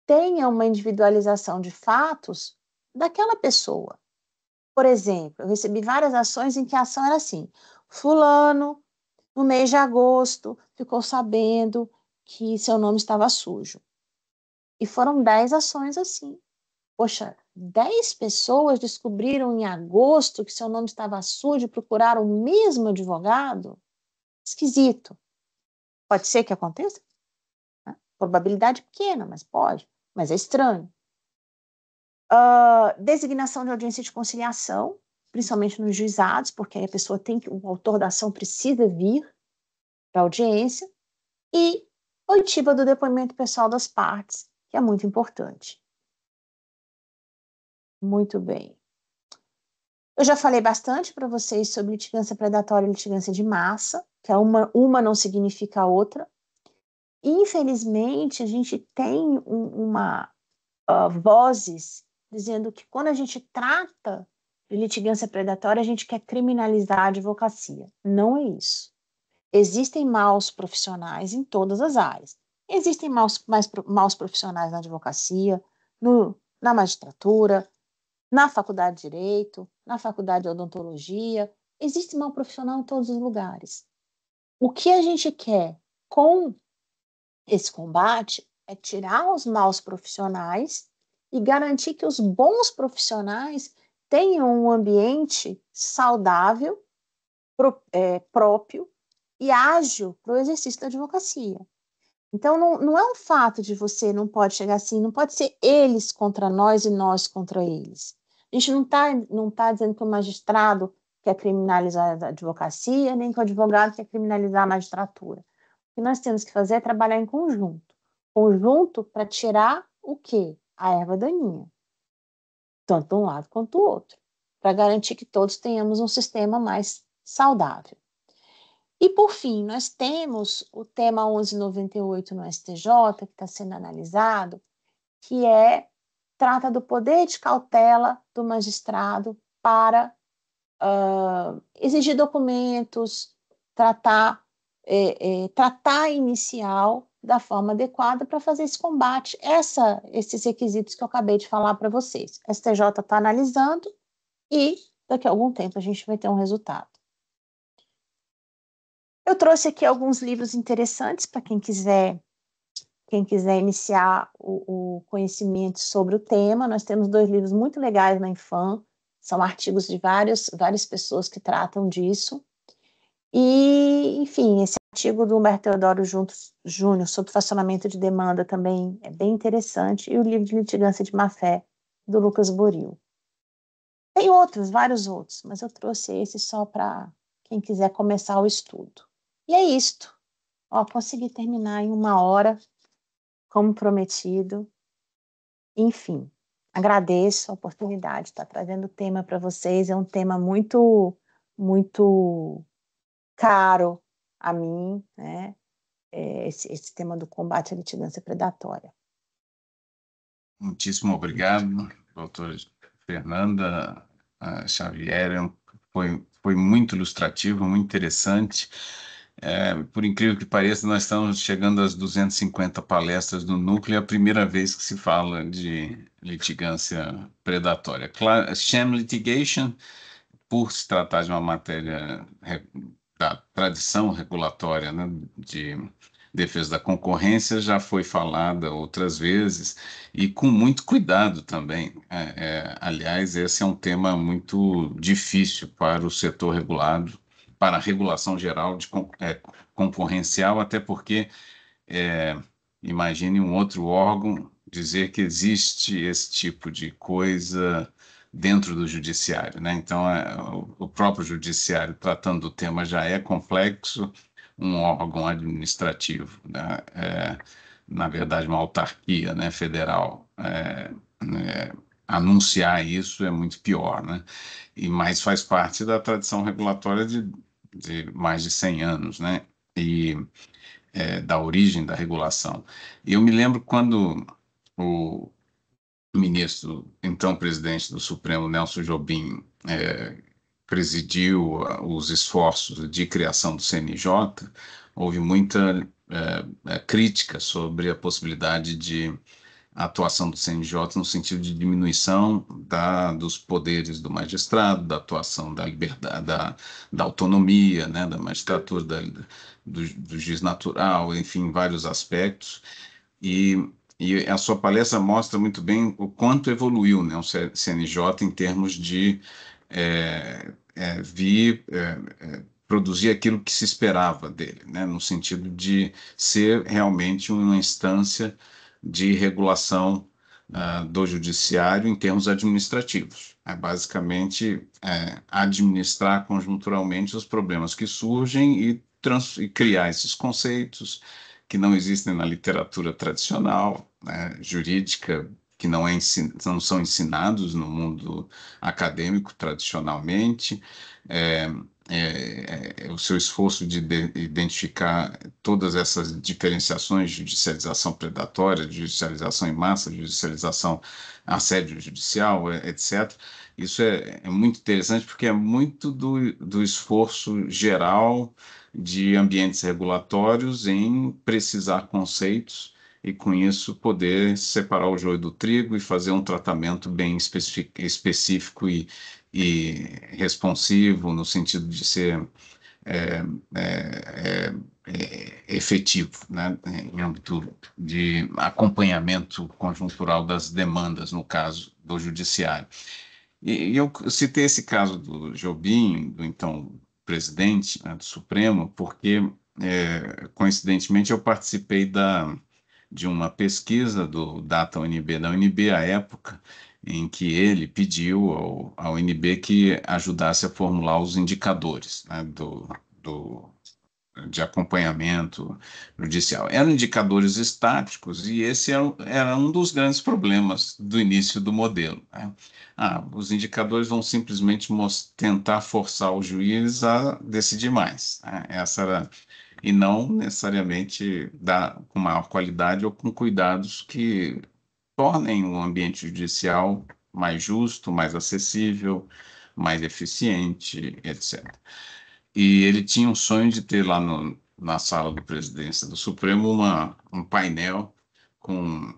tenha uma individualização de fatos daquela pessoa. Por exemplo, eu recebi várias ações em que a ação era assim: Fulano, no mês de agosto, ficou sabendo que seu nome estava sujo. E foram 10 ações assim. Poxa, 10 pessoas descobriram em agosto que seu nome estava sujo e procuraram o mesmo advogado? Esquisito. Pode ser que aconteça? Né? Probabilidade pequena, mas pode. Mas é estranho. Uh, designação de audiência de conciliação, principalmente nos juizados, porque aí a pessoa tem que, o autor da ação precisa vir para a audiência, e oitiva tipo do depoimento pessoal das partes, que é muito importante. Muito bem. Eu já falei bastante para vocês sobre litigância predatória e litigância de massa, que é uma, uma não significa a outra. Infelizmente, a gente tem um, uma uh, vozes dizendo que quando a gente trata de litigância predatória, a gente quer criminalizar a advocacia. Não é isso. Existem maus profissionais em todas as áreas. Existem maus, mais, maus profissionais na advocacia, no, na magistratura, na faculdade de direito, na faculdade de odontologia. Existe mau profissional em todos os lugares. O que a gente quer com esse combate é tirar os maus profissionais e garantir que os bons profissionais tenham um ambiente saudável, é, próprio, e ágil para o exercício da advocacia. Então, não, não é um fato de você não pode chegar assim, não pode ser eles contra nós e nós contra eles. A gente não está não tá dizendo que o magistrado quer criminalizar a advocacia, nem que o advogado quer criminalizar a magistratura. O que nós temos que fazer é trabalhar em conjunto. Conjunto para tirar o quê? A erva daninha. Tanto de um lado quanto do outro. Para garantir que todos tenhamos um sistema mais saudável. E, por fim, nós temos o tema 1198 no STJ, que está sendo analisado, que é trata do poder de cautela do magistrado para uh, exigir documentos, tratar, é, é, tratar inicial da forma adequada para fazer esse combate, essa, esses requisitos que eu acabei de falar para vocês. O STJ está analisando e daqui a algum tempo a gente vai ter um resultado eu trouxe aqui alguns livros interessantes para quem quiser quem quiser iniciar o, o, conhecimento sobre o tema, nós temos dois livros muito legais na Infam, são artigos de várias várias pessoas que tratam disso. E, enfim, esse artigo do Humberto Teodoro Júnior sobre fracionamento de demanda também é bem interessante, e o livro de litigância de má-fé do Lucas Boril. Tem outros, vários outros, mas eu trouxe esse só para quem quiser começar o estudo. E é isto. Ó, consegui terminar em uma hora, como prometido. Enfim, agradeço a oportunidade de estar trazendo o tema para vocês. É um tema muito, muito caro a mim, né? É, esse, esse tema do combate à litigância predatória. Muitíssimo obrigado, doutora Fernanda ah, Xavier. É foi, foi muito ilustrativo, muito interessante. É, por incrível que pareça, nós estamos chegando às 250 palestras do núcleo, é a primeira vez que se fala de litigância predatória. Claro, sham litigation, por se tratar de uma matéria da tradição regulatória né, de defesa da concorrência, já foi falada outras vezes, e com muito cuidado também. É, é, aliás, esse é um tema muito difícil para o setor regulado para a regulação geral de é, concorrencial, até porque é, imagine um outro órgão dizer que existe esse tipo de coisa dentro do judiciário, né? Então, é, o próprio judiciário tratando do tema já é complexo, um órgão administrativo, né? É, na verdade, uma autarquia, né? Federal. É, né? anunciar isso é muito pior, né? E mais faz parte da tradição regulatória de, de mais de 100 anos, né? E é, da origem da regulação. Eu me lembro quando o ministro, então presidente do Supremo, Nelson Jobim, é, presidiu ah, os esforços de criação do CNJ, houve muita é, é, crítica sobre a possibilidade de a atuação do CNJ no sentido de diminuição da, dos poderes do magistrado, da atuação da liberdade, da, da autonomia, né, da magistratura, da, do, do juiz natural, enfim, vários aspectos. E, e a sua palestra mostra muito bem o quanto evoluiu né, o CNJ em termos de é, é, vir. É, é, produzir aquilo que se esperava dele, né, no sentido de ser realmente uma instância de regulação uh, do judiciário em termos administrativos. É basicamente é, administrar conjunturalmente os problemas que surgem e, e, criar esses conceitos que não existem na literatura tradicional, né, jurídica, que não, é não são ensinados no mundo acadêmico tradicionalmente. É, é, é, é, o seu esforço de, de, identificar todas essas diferenciações, judicialização predatória, judicialização em massa, judicialização assédio judicial, é, etc. Isso é, é muito interessante porque é muito do, do esforço geral de ambientes regulatórios em precisar conceitos e com isso poder separar o joio do trigo e fazer um tratamento bem específico e, e responsivo, no sentido de ser é, é, é, é, efetivo, né, em âmbito de acompanhamento conjuntural das demandas, no caso do judiciário. E eu citei esse caso do Jobim, do então presidente né, do Supremo, porque, é, coincidentemente, eu participei da, de uma pesquisa do Data UNB, da UNB à época, em que ele pediu ao, ao NB que ajudasse a formular os indicadores né, do, do, de acompanhamento judicial. Eram indicadores estáticos e esse era, era um dos grandes problemas do início do modelo. Né? Ah, os indicadores vão simplesmente tentar forçar o juiz a decidir mais. Né? Essa era e não necessariamente dar com maior qualidade ou com cuidados que tornem o ambiente judicial mais justo, mais acessível, mais eficiente, etc. E ele tinha um sonho de ter lá no, na sala do presidência do Supremo uma, um painel com,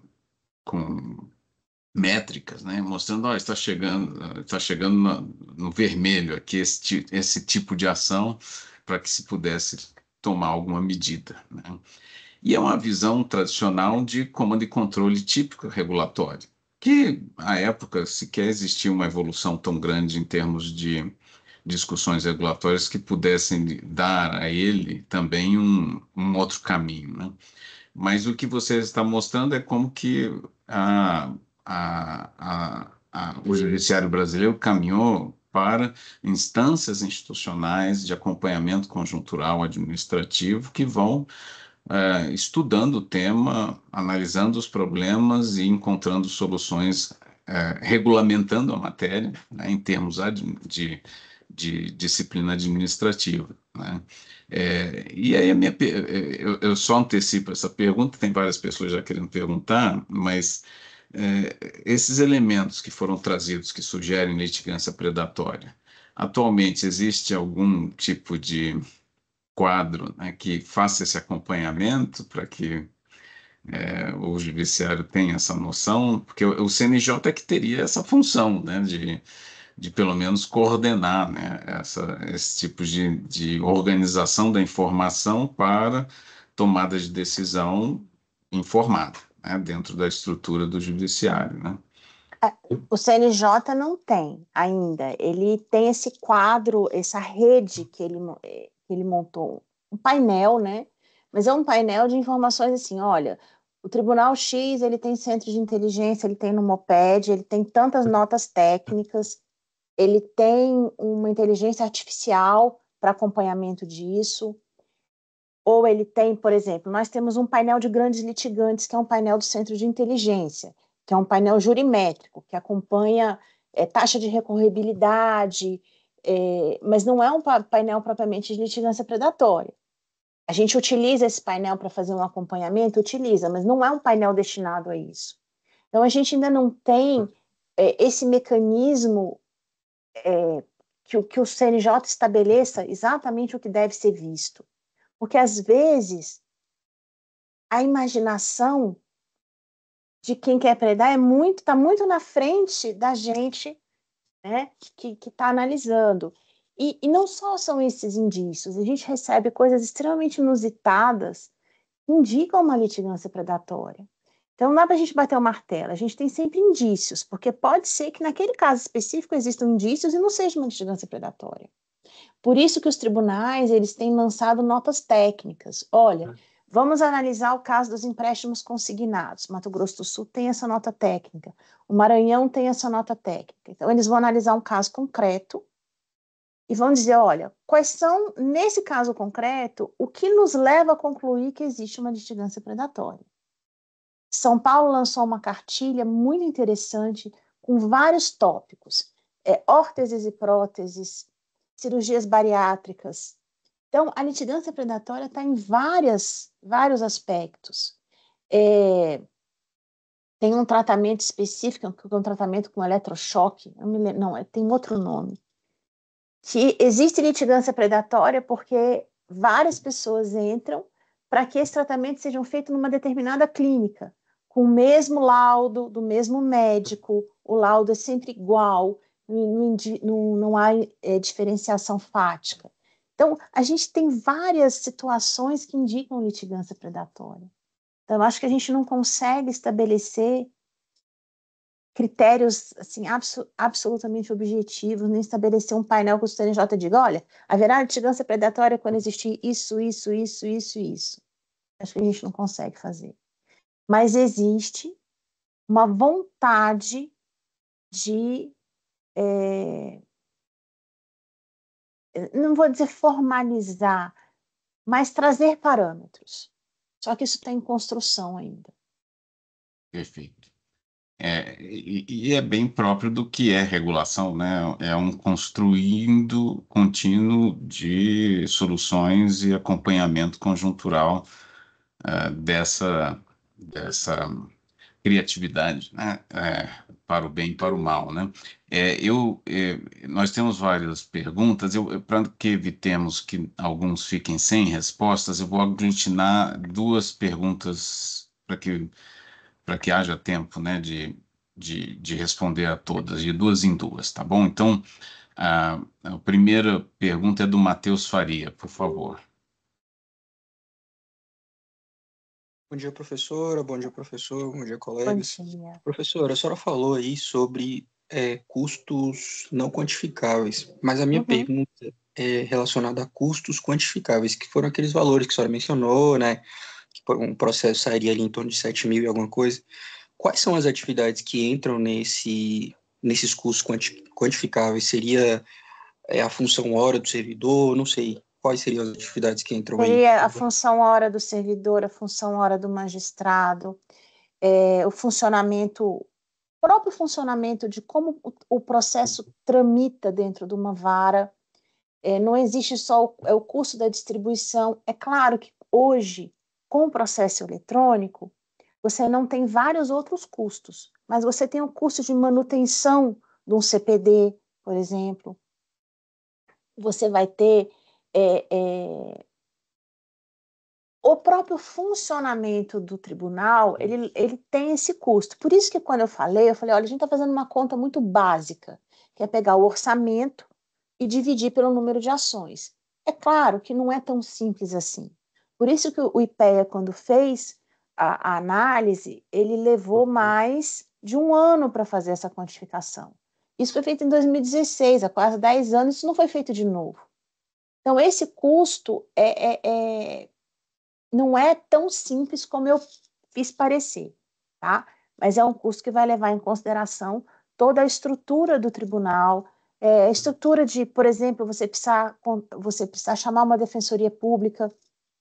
com métricas, né? mostrando, ó, está chegando, está chegando no, no vermelho aqui esse, esse tipo de ação para que se pudesse tomar alguma medida. Né? E é uma visão tradicional de comando e controle típico regulatório, que à época sequer existia uma evolução tão grande em termos de discussões regulatórias que pudessem dar a ele também um, um outro caminho. Né? Mas o que você está mostrando é como que a, a, a, o judiciário brasileiro caminhou para instâncias institucionais de acompanhamento conjuntural administrativo que vão é, estudando o tema, analisando os problemas e encontrando soluções, é, regulamentando a matéria né, em termos de, de disciplina administrativa. Né? É, e aí minha, é, eu, eu, só antecipo essa pergunta, tem várias pessoas já querendo perguntar, mas é, esses elementos que foram trazidos que sugerem litigância predatória, atualmente existe algum tipo de quadro né, que faça esse acompanhamento para que é, o judiciário tenha essa noção, porque o, CNJ é que teria essa função né, de, de pelo menos coordenar né, essa, esse tipo de, de organização da informação para tomada de decisão informada né, dentro da estrutura do judiciário. Né? É, o CNJ não tem ainda. Ele tem esse quadro, essa rede que ele, é, ele montou um painel, né? Mas é um painel de informações assim, olha, o Tribunal X, ele tem centro de inteligência, ele tem no Moped, ele tem tantas notas técnicas, ele tem uma inteligência artificial para acompanhamento disso, ou ele tem, por exemplo, nós temos um painel de grandes litigantes, que é um painel do centro de inteligência, que é um painel jurimétrico, que acompanha é, taxa de recorribilidade, é, mas não é um painel propriamente de litigância predatória. A gente utiliza esse painel para fazer um acompanhamento, utiliza, mas não é um painel destinado a isso. Então, a gente ainda não tem é, esse mecanismo é, que, que o CNJ estabeleça exatamente o que deve ser visto. Porque, às vezes, a imaginação de quem quer predar é muito, está muito na frente da gente né, que está analisando. E, e não só são esses indícios, a gente recebe coisas extremamente inusitadas que indicam uma litigância predatória. Então, não dá para a gente bater o martelo, a gente tem sempre indícios, porque pode ser que naquele caso específico existam indícios e não seja uma litigância predatória. Por isso que os tribunais, eles têm lançado notas técnicas. Olha, hum. Vamos analisar o caso dos empréstimos consignados. Mato Grosso do Sul tem essa nota técnica, o Maranhão tem essa nota técnica. Então, eles vão analisar um caso concreto e vão dizer: olha, quais são, nesse caso concreto, o que nos leva a concluir que existe uma litigância predatória. São Paulo lançou uma cartilha muito interessante com vários tópicos: é, órteses e próteses, cirurgias bariátricas, então, a litigância predatória está em várias, vários aspectos. É, tem um tratamento específico, que é um tratamento com eletrochoque, lembro, não, é, tem outro nome. Que existe litigância predatória porque várias pessoas entram para que esse tratamento seja feito numa determinada clínica, com o mesmo laudo, do mesmo médico, o laudo é sempre igual, não, não, não há é, diferenciação fática. Então, a gente tem várias situações que indicam litigância predatória. Então, eu acho que a gente não consegue estabelecer critérios assim abso, absolutamente objetivos, nem estabelecer um painel que o CNJ diga, olha, haverá litigância predatória quando existir isso, isso, isso, isso, isso. Acho que a gente não consegue fazer. Mas existe uma vontade de é, não vou dizer formalizar, mas trazer parâmetros. Só que isso está em construção ainda. Perfeito. É, e, e, é bem próprio do que é regulação, né? É um construindo contínuo de soluções e acompanhamento conjuntural uh, dessa, dessa criatividade, né? É, para o bem e para o mal, né? É, eu, é, nós temos várias perguntas, para que evitemos que alguns fiquem sem respostas, eu vou aglutinar duas perguntas para que, que haja tempo né, de, de, de responder a todas, de duas em duas, tá bom? Então, a, a primeira pergunta é do Matheus Faria, por favor. Bom dia, professora. Bom dia, professor. Bom dia, colegas. Bom dia. Professora, a senhora falou aí sobre é, custos não quantificáveis, mas a minha uhum. pergunta é relacionada a custos quantificáveis, que foram aqueles valores que a senhora mencionou, né? Que um processo sairia ali em torno de 7 mil e alguma coisa. Quais são as atividades que entram nesse, nesses custos quanti quantificáveis? Seria é, a função hora do servidor? Não sei quais seriam as atividades que entram Seria aí? a função hora do servidor, a função hora do magistrado, é, o funcionamento, próprio funcionamento de como o, o processo tramita dentro de uma vara. É, não existe só o, é o custo da distribuição. É claro que hoje, com o processo eletrônico, você não tem vários outros custos, mas você tem o custo de manutenção de um CPD, por exemplo. Você vai ter é, é, o próprio funcionamento do tribunal ele, ele tem esse custo. Por isso que quando eu falei, eu falei, olha, a gente está fazendo uma conta muito básica, que é pegar o orçamento e dividir pelo número de ações. É claro que não é tão simples assim. Por isso que o IPEA, quando fez a, a análise, ele levou uhum. mais de um ano para fazer essa quantificação. Isso foi feito em 2016, há quase 10 anos, isso não foi feito de novo. Então, esse custo é, é, é, não é tão simples como eu fiz parecer, tá? Mas é um custo que vai levar em consideração toda a estrutura do tribunal, é, a estrutura de, por exemplo, você precisar, você precisar chamar uma defensoria pública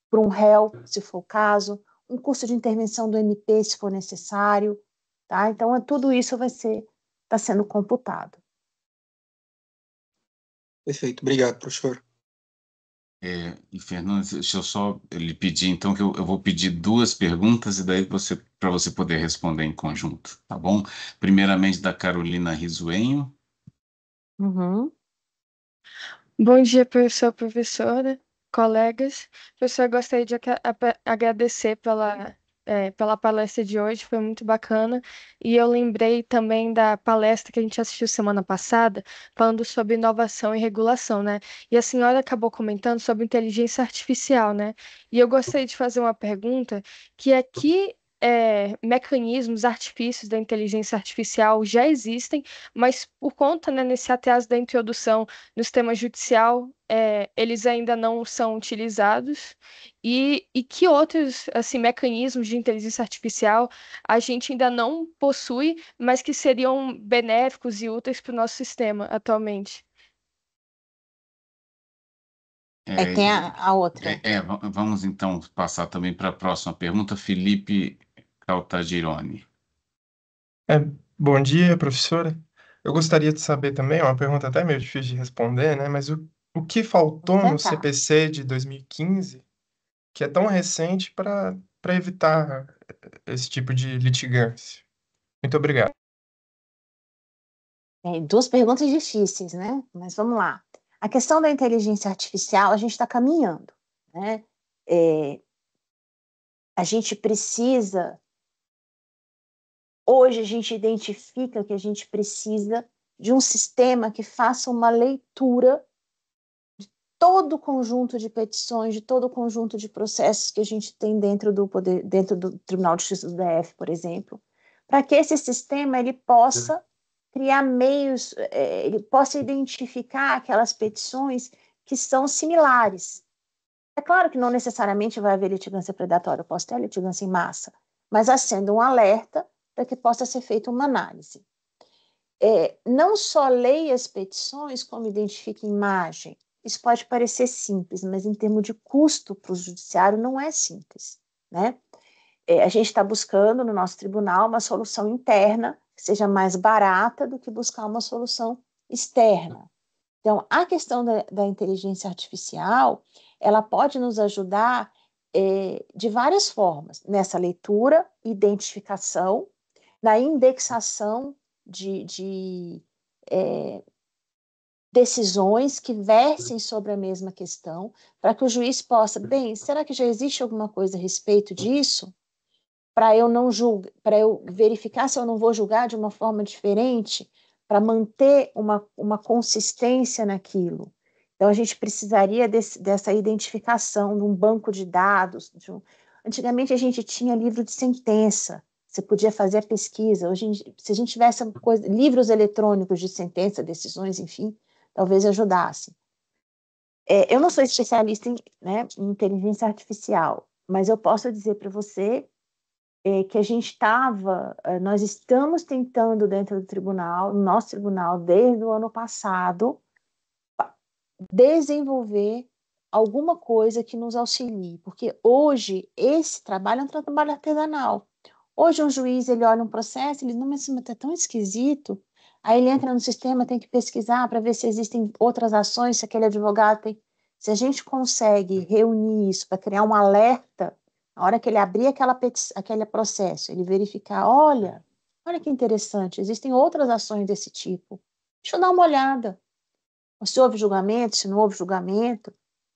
para um réu, se for o caso, um custo de intervenção do MP, se for necessário, tá? Então, é, tudo isso vai ser, está sendo computado. Perfeito, obrigado, professor. É, e Fernando, deixa eu só lhe pedir, então, que eu, eu vou pedir duas perguntas e daí você para você poder responder em conjunto, tá bom? Primeiramente da Carolina Risuenho. Uhum. Bom dia, professor, professora, colegas. Professor, gostaria de agradecer pela é, pela palestra de hoje, foi muito bacana. E eu lembrei também da palestra que a gente assistiu semana passada, falando sobre inovação e regulação, né? E a senhora acabou comentando sobre inteligência artificial, né? E eu gostaria de fazer uma pergunta, que é que é, mecanismos, artifícios da inteligência artificial já existem, mas por conta né, nesse atraso da introdução no sistema judicial, é, eles ainda não são utilizados. E, e que outros assim, mecanismos de inteligência artificial a gente ainda não possui, mas que seriam benéficos e úteis para o nosso sistema atualmente? É, é, tem a, a outra. É, é, vamos então passar também para a próxima pergunta. Felipe Caltagirone. É, bom dia, professora. Eu gostaria de saber também, é uma pergunta até meio difícil de responder, né? Mas o, o que faltou então no CPC tá. de 2015, que é tão recente, para evitar eh, esse tipo de litigância? Muito obrigado. É, duas perguntas difíceis, né? Mas vamos lá. A questão da inteligência artificial, a gente está caminhando, né? É, a gente precisa Hoje a gente identifica que a gente precisa de um sistema que faça uma leitura de todo o conjunto de petições, de todo o conjunto de processos que a gente tem dentro do poder, dentro do Tribunal de Justiça do DF, por exemplo, para que esse sistema ele possa uhum. criar meios, é, ele possa identificar aquelas petições que são similares. É claro que não necessariamente vai haver litigância predatória, eu posso ter litigância em massa, mas acendo um alerta para que possa ser feita uma análise. É, não só leia as petições, como identifique imagem. Isso pode parecer simples, mas em termos de custo para o judiciário não é simples. Né? É, a gente está buscando no nosso tribunal uma solução interna que seja mais barata do que buscar uma solução externa. Então, a questão da, da inteligência artificial, ela pode nos ajudar é, de várias formas, nessa leitura, identificação na indexação de, de é, decisões que versem sobre a mesma questão, para que o juiz possa, bem, será que já existe alguma coisa a respeito disso? Para eu não julgar, para eu verificar se eu não vou julgar de uma forma diferente, para manter uma, uma consistência naquilo. Então a gente precisaria desse, dessa identificação de um banco de dados. De um... Antigamente a gente tinha livro de sentença, você podia fazer a pesquisa. Hoje, se a gente tivesse coisa, livros eletrônicos de sentença, decisões, enfim, talvez ajudasse. É, eu não sou especialista em, né, em, inteligência artificial, mas eu posso dizer para você é, que a gente estava, é, nós estamos tentando dentro do tribunal, nosso tribunal, desde o ano passado, desenvolver alguma coisa que nos auxilie, porque hoje esse trabalho é um trabalho artesanal. Hoje um juiz ele olha um processo, ele não, mas está é tão esquisito. Aí ele entra no sistema, tem que pesquisar para ver se existem outras ações, se aquele advogado tem. Se a gente consegue reunir isso para criar um alerta, na hora que ele abrir aquela aquele processo, ele verificar, olha, olha que interessante, existem outras ações desse tipo. Deixa eu dar uma olhada. Se houve julgamento, se não houve julgamento,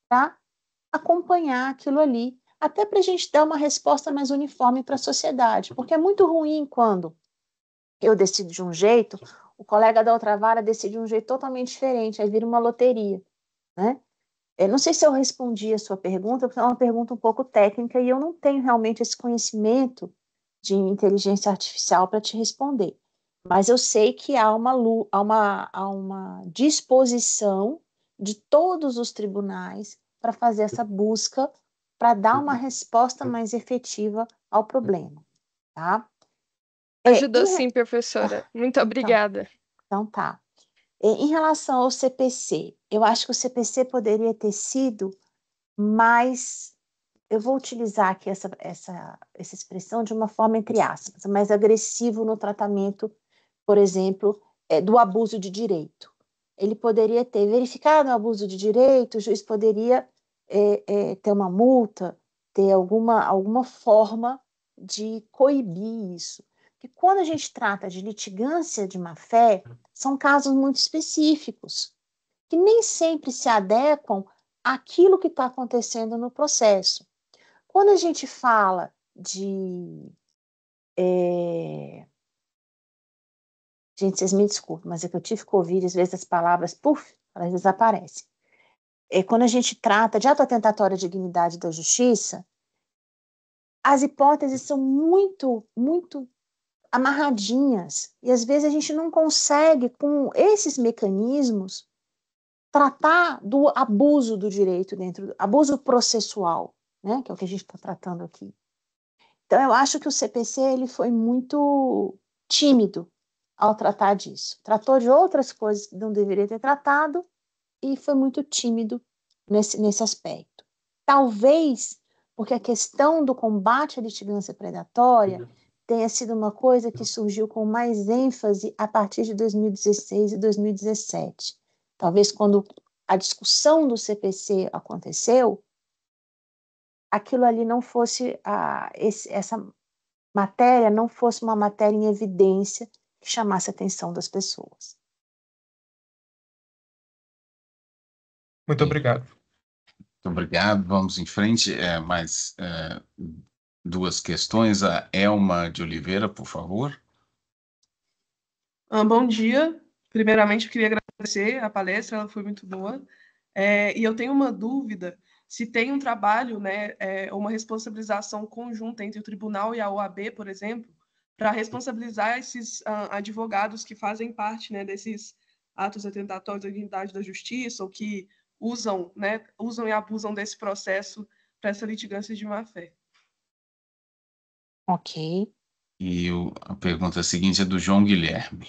para acompanhar aquilo ali até para a gente dar uma resposta mais uniforme para a sociedade, porque é muito ruim quando eu decido de um jeito, o colega da outra vara decide de um jeito totalmente diferente, aí vira uma loteria, né? Eu não sei se eu respondi a sua pergunta, porque é uma pergunta um pouco técnica e eu não tenho realmente esse conhecimento de inteligência artificial para te responder. Mas eu sei que há uma, há uma, há uma disposição de todos os tribunais para fazer essa busca para dar uma uhum. resposta uhum. mais efetiva ao problema, tá? É, Ajudou é, sim, professora. Ah, Muito então. obrigada. Então, então tá. É, em relação ao CPC, eu acho que o CPC poderia ter sido mais. Eu vou utilizar aqui essa, essa, essa expressão de uma forma entre aspas, mais agressivo no tratamento, por exemplo, é, do abuso de direito. Ele poderia ter verificado o abuso de direito, o juiz poderia é, é, ter uma multa, ter alguma, alguma forma de coibir isso. Porque quando a gente trata de litigância de má fé, são casos muito específicos, que nem sempre se adequam àquilo que está acontecendo no processo. Quando a gente fala de. É... Gente, vocês me desculpem, mas é que eu tive que ouvir, às vezes as palavras, puf, elas desaparecem é, quando a gente trata de ato atentatório à dignidade da justiça, as hipóteses são muito, muito amarradinhas. E às vezes a gente não consegue, com esses mecanismos, tratar do abuso do direito dentro do abuso processual, né, que é o que a gente está tratando aqui. Então eu acho que o CPC ele foi muito tímido ao tratar disso. Tratou de outras coisas que não deveria ter tratado e foi muito tímido nesse, nesse aspecto. Talvez porque a questão do combate à litigância predatória uhum. tenha sido uma coisa que surgiu com mais ênfase a partir de 2016 e 2017. Talvez quando a discussão do CPC aconteceu, aquilo ali não fosse a, esse, essa matéria não fosse uma matéria em evidência que chamasse a atenção das pessoas. Muito obrigado. Muito obrigado. Vamos em frente. É, mais é, duas questões. A Elma de Oliveira, por favor. Ah, bom dia. Primeiramente, eu queria agradecer a palestra, ela foi muito boa. É, e eu tenho uma dúvida se tem um trabalho, né, é, uma responsabilização conjunta entre o tribunal e a OAB, por exemplo, para responsabilizar esses uh, advogados que fazem parte né, desses atos atentatórios à dignidade da justiça ou que usam, né, usam e abusam desse processo para essa litigância de má-fé. Ok. E o, a pergunta seguinte é do João Guilherme.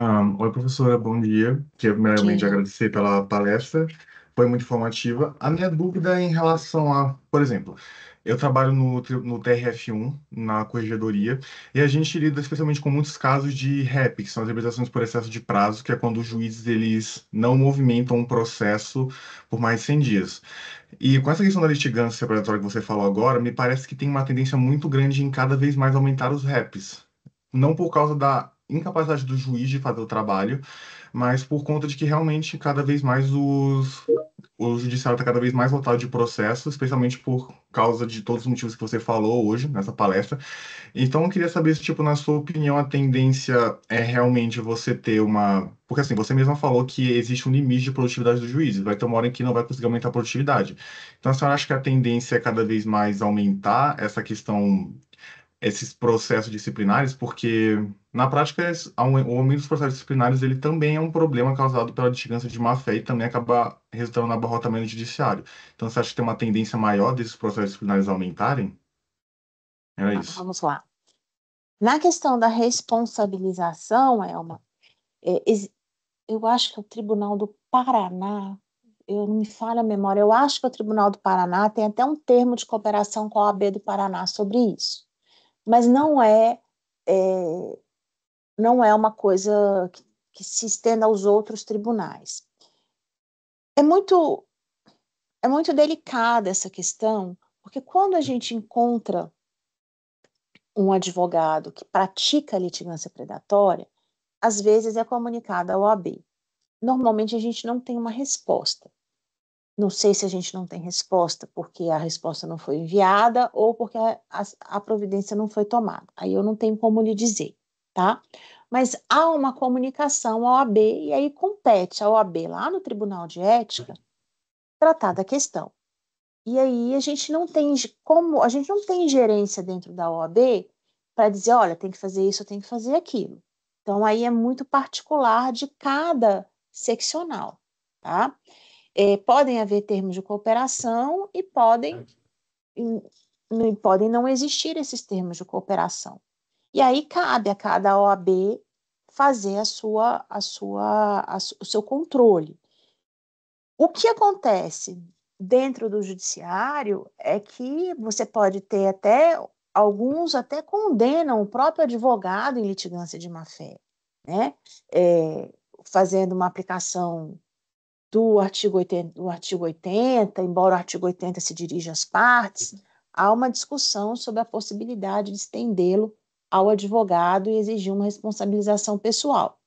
Um, oi, professora, bom dia. Primeiramente, agradecer pela palestra, foi muito informativa. A minha dúvida é em relação a, por exemplo, eu trabalho no, no TRF1, na corregedoria, e a gente lida especialmente com muitos casos de REP, que são as representações por excesso de prazo, que é quando os juízes eles não movimentam um processo por mais de 100 dias. E com essa questão da litigância predatória que você falou agora, me parece que tem uma tendência muito grande em cada vez mais aumentar os REPs. Não por causa da incapacidade do juiz de fazer o trabalho, mas por conta de que realmente cada vez mais os, o judiciário está cada vez mais lotado de processos, especialmente por causa de todos os motivos que você falou hoje nessa palestra. Então, eu queria saber se, tipo, na sua opinião, a tendência é realmente você ter uma. Porque, assim, você mesma falou que existe um limite de produtividade do juiz, vai ter uma hora em que não vai conseguir aumentar a produtividade. Então, a senhora acha que a tendência é cada vez mais aumentar essa questão esses processos disciplinares, porque na prática o aumento dos processos disciplinares ele também é um problema causado pela litigância de má fé e também acaba resultando na abarrotamento judiciário. Então você acha que tem uma tendência maior desses processos disciplinares aumentarem? Era ah, isso. Vamos lá. Na questão da responsabilização, Elma, é, eu acho que o Tribunal do Paraná, eu não me falha a memória, eu acho que o Tribunal do Paraná tem até um termo de cooperação com a OAB do Paraná sobre isso mas não é, é, não é uma coisa que, que se estenda aos outros tribunais. É muito é muito delicada essa questão, porque quando a gente encontra um advogado que pratica litigância predatória, às vezes é comunicada ao OAB. Normalmente a gente não tem uma resposta. Não sei se a gente não tem resposta porque a resposta não foi enviada ou porque a, a, a providência não foi tomada. Aí eu não tenho como lhe dizer, tá? Mas há uma comunicação à OAB e aí compete à OAB lá no Tribunal de Ética tratar da questão. E aí a gente não tem como, a gente não tem gerência dentro da OAB para dizer, olha, tem que fazer isso, tem que fazer aquilo. Então aí é muito particular de cada seccional, tá? É, podem haver termos de cooperação e podem, e, podem não existir esses termos de cooperação. E aí cabe a cada OAB fazer a sua, a sua, a, o seu controle. O que acontece dentro do judiciário é que você pode ter até alguns até condenam o próprio advogado em litigância de má fé, né? É, fazendo uma aplicação do artigo 80, do artigo 80 embora o artigo 80 se dirija às partes, há uma discussão sobre a possibilidade de estendê-lo ao advogado e exigir uma responsabilização pessoal.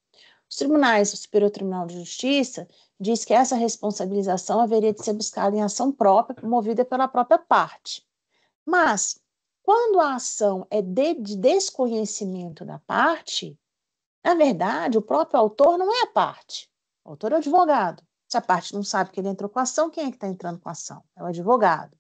Os tribunais, o Superior Tribunal de Justiça, diz que essa responsabilização haveria de ser buscada em ação própria, promovida pela própria parte. Mas, quando a ação é de, de desconhecimento da parte, na verdade, o próprio autor não é a parte. O autor é o advogado. Se a parte não sabe que ele entrou com a ação, quem é que está entrando com a ação? É o advogado.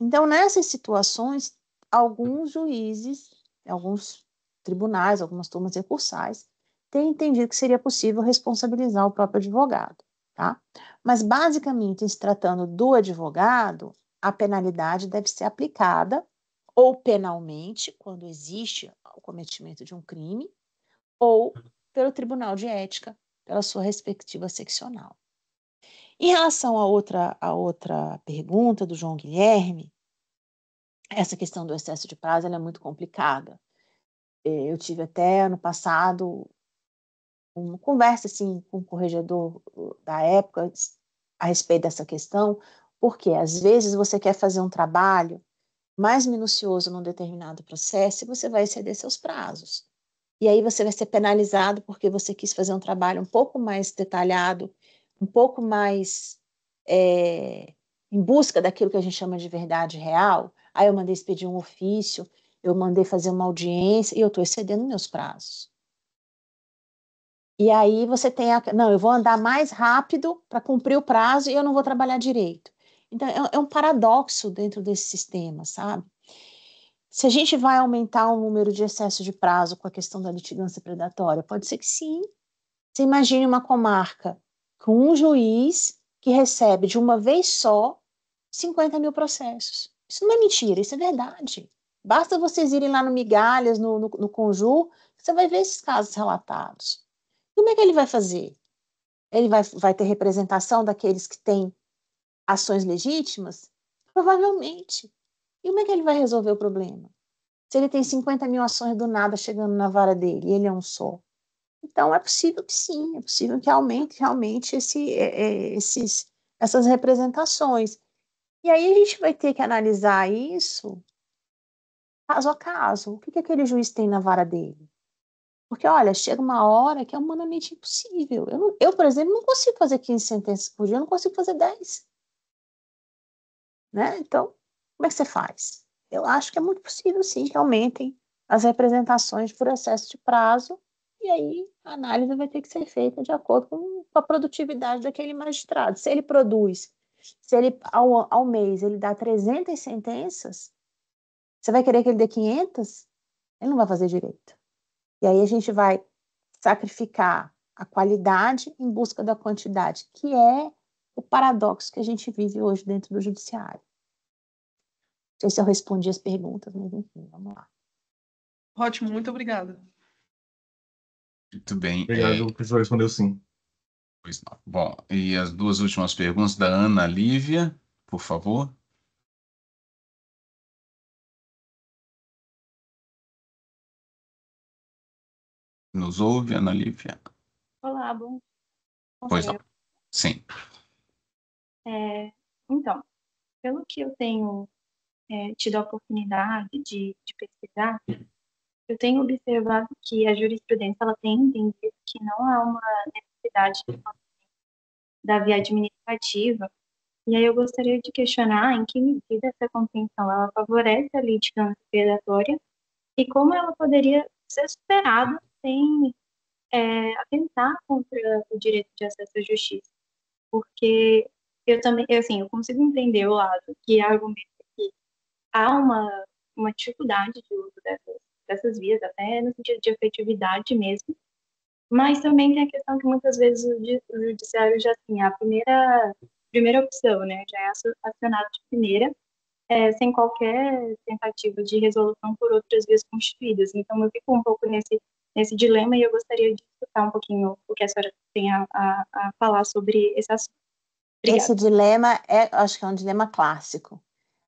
Então, nessas situações, alguns juízes, alguns tribunais, algumas turmas recursais, têm entendido que seria possível responsabilizar o próprio advogado. Tá? Mas, basicamente, se tratando do advogado, a penalidade deve ser aplicada ou penalmente, quando existe o cometimento de um crime, ou pelo Tribunal de Ética, pela sua respectiva seccional. Em relação à outra, à outra pergunta do João Guilherme, essa questão do excesso de prazo é muito complicada. É, eu tive até ano passado uma conversa assim, com o um corregedor da época a respeito dessa questão, porque às vezes você quer fazer um trabalho mais minucioso num determinado processo e você vai exceder seus prazos. E aí você vai ser penalizado porque você quis fazer um trabalho um pouco mais detalhado um pouco mais é, em busca daquilo que a gente chama de verdade real, aí eu mandei expedir um ofício, eu mandei fazer uma audiência e eu estou excedendo meus prazos. E aí você tem a. Não, eu vou andar mais rápido para cumprir o prazo e eu não vou trabalhar direito. Então, é, é um paradoxo dentro desse sistema, sabe? Se a gente vai aumentar o número de excesso de prazo com a questão da litigância predatória, pode ser que sim. Você imagine uma comarca com um juiz que recebe de uma vez só 50 mil processos. Isso não é mentira, isso é verdade. Basta vocês irem lá no Migalhas, no, no, no Conjur, você vai ver esses casos relatados. Como é que ele vai fazer? Ele vai, vai ter representação daqueles que têm ações legítimas? Provavelmente. E como é que ele vai resolver o problema? Se ele tem 50 mil ações do nada chegando na vara dele, ele é um só. Então, é possível que sim, é possível que aumente realmente esse, é, é, esses, essas representações. E aí a gente vai ter que analisar isso caso a caso. O que, que aquele juiz tem na vara dele? Porque, olha, chega uma hora que é humanamente impossível. Eu, não, eu por exemplo, não consigo fazer 15 sentenças por dia, eu não consigo fazer 10. Né? Então, como é que você faz? Eu acho que é muito possível, sim, que aumentem as representações por excesso de prazo e aí a análise vai ter que ser feita de acordo com a produtividade daquele magistrado. Se ele produz, se ele ao, ao mês ele dá 300 sentenças, você vai querer que ele dê 500? Ele não vai fazer direito. E aí a gente vai sacrificar a qualidade em busca da quantidade, que é o paradoxo que a gente vive hoje dentro do judiciário. Não sei se eu respondi as perguntas, mas enfim, vamos lá. Ótimo, muito obrigada. Muito bem. Obrigado, é... Respondeu sim. Pois não. Bom, e as duas últimas perguntas da Ana Lívia, por favor. Nos ouve, Ana Lívia? Olá, bom. Pois não. Sim. É, então, pelo que eu tenho é, tido a oportunidade de, de pesquisar, eu tenho observado que a jurisprudência ela tem entendido que não há uma necessidade da via administrativa. E aí eu gostaria de questionar em que medida essa compreensão ela favorece a litigância predatória e como ela poderia ser superada sem é, atentar contra o direito de acesso à justiça. Porque eu também, assim, eu consigo entender o lado que argumenta que há uma, uma dificuldade de uso dessas dessas vias, até no sentido de efetividade mesmo. Mas também tem a questão que muitas vezes o judiciário já tem a primeira, primeira opção, né? Já é acionado de primeira, é, sem qualquer tentativa de resolução por outras vias constituídas. Então, eu fico um pouco nesse, nesse dilema e eu gostaria de escutar um pouquinho o que a senhora tem a, a, a falar sobre esse assunto. Obrigada. Esse dilema, é, acho que é um dilema clássico.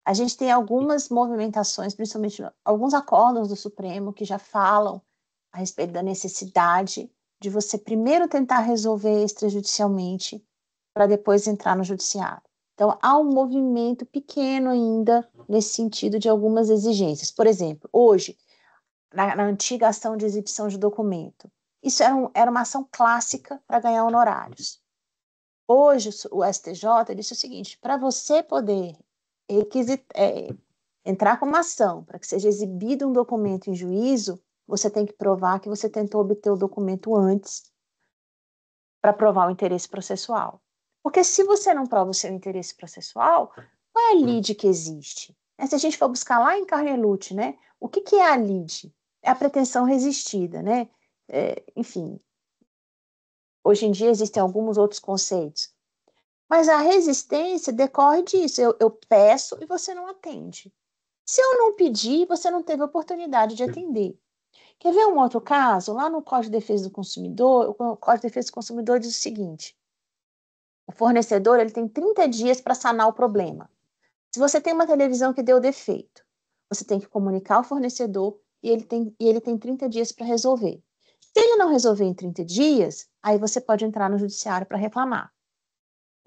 A gente tem algumas movimentações, principalmente alguns acordos do Supremo, que já falam a respeito da necessidade de você primeiro tentar resolver extrajudicialmente para depois entrar no judiciário. Então, há um movimento pequeno ainda nesse sentido de algumas exigências. Por exemplo, hoje, na, na antiga ação de exibição de documento, isso era, um, era uma ação clássica para ganhar honorários. Hoje, o STJ disse o seguinte: para você poder é, entrar com uma ação para que seja exibido um documento em juízo, você tem que provar que você tentou obter o documento antes para provar o interesse processual. Porque se você não prova o seu interesse processual, qual é a lide que existe? É, se a gente for buscar lá em Carnelucci, né, o que, que é a lide? É a pretensão resistida, né? É, enfim, hoje em dia existem alguns outros conceitos, mas a resistência decorre disso. Eu, eu peço e você não atende. Se eu não pedir, você não teve oportunidade de atender. Quer ver um outro caso? Lá no Código de Defesa do Consumidor, o Código de Defesa do Consumidor diz o seguinte: o fornecedor ele tem 30 dias para sanar o problema. Se você tem uma televisão que deu defeito, você tem que comunicar ao fornecedor e ele tem, e ele tem 30 dias para resolver. Se ele não resolver em 30 dias, aí você pode entrar no judiciário para reclamar.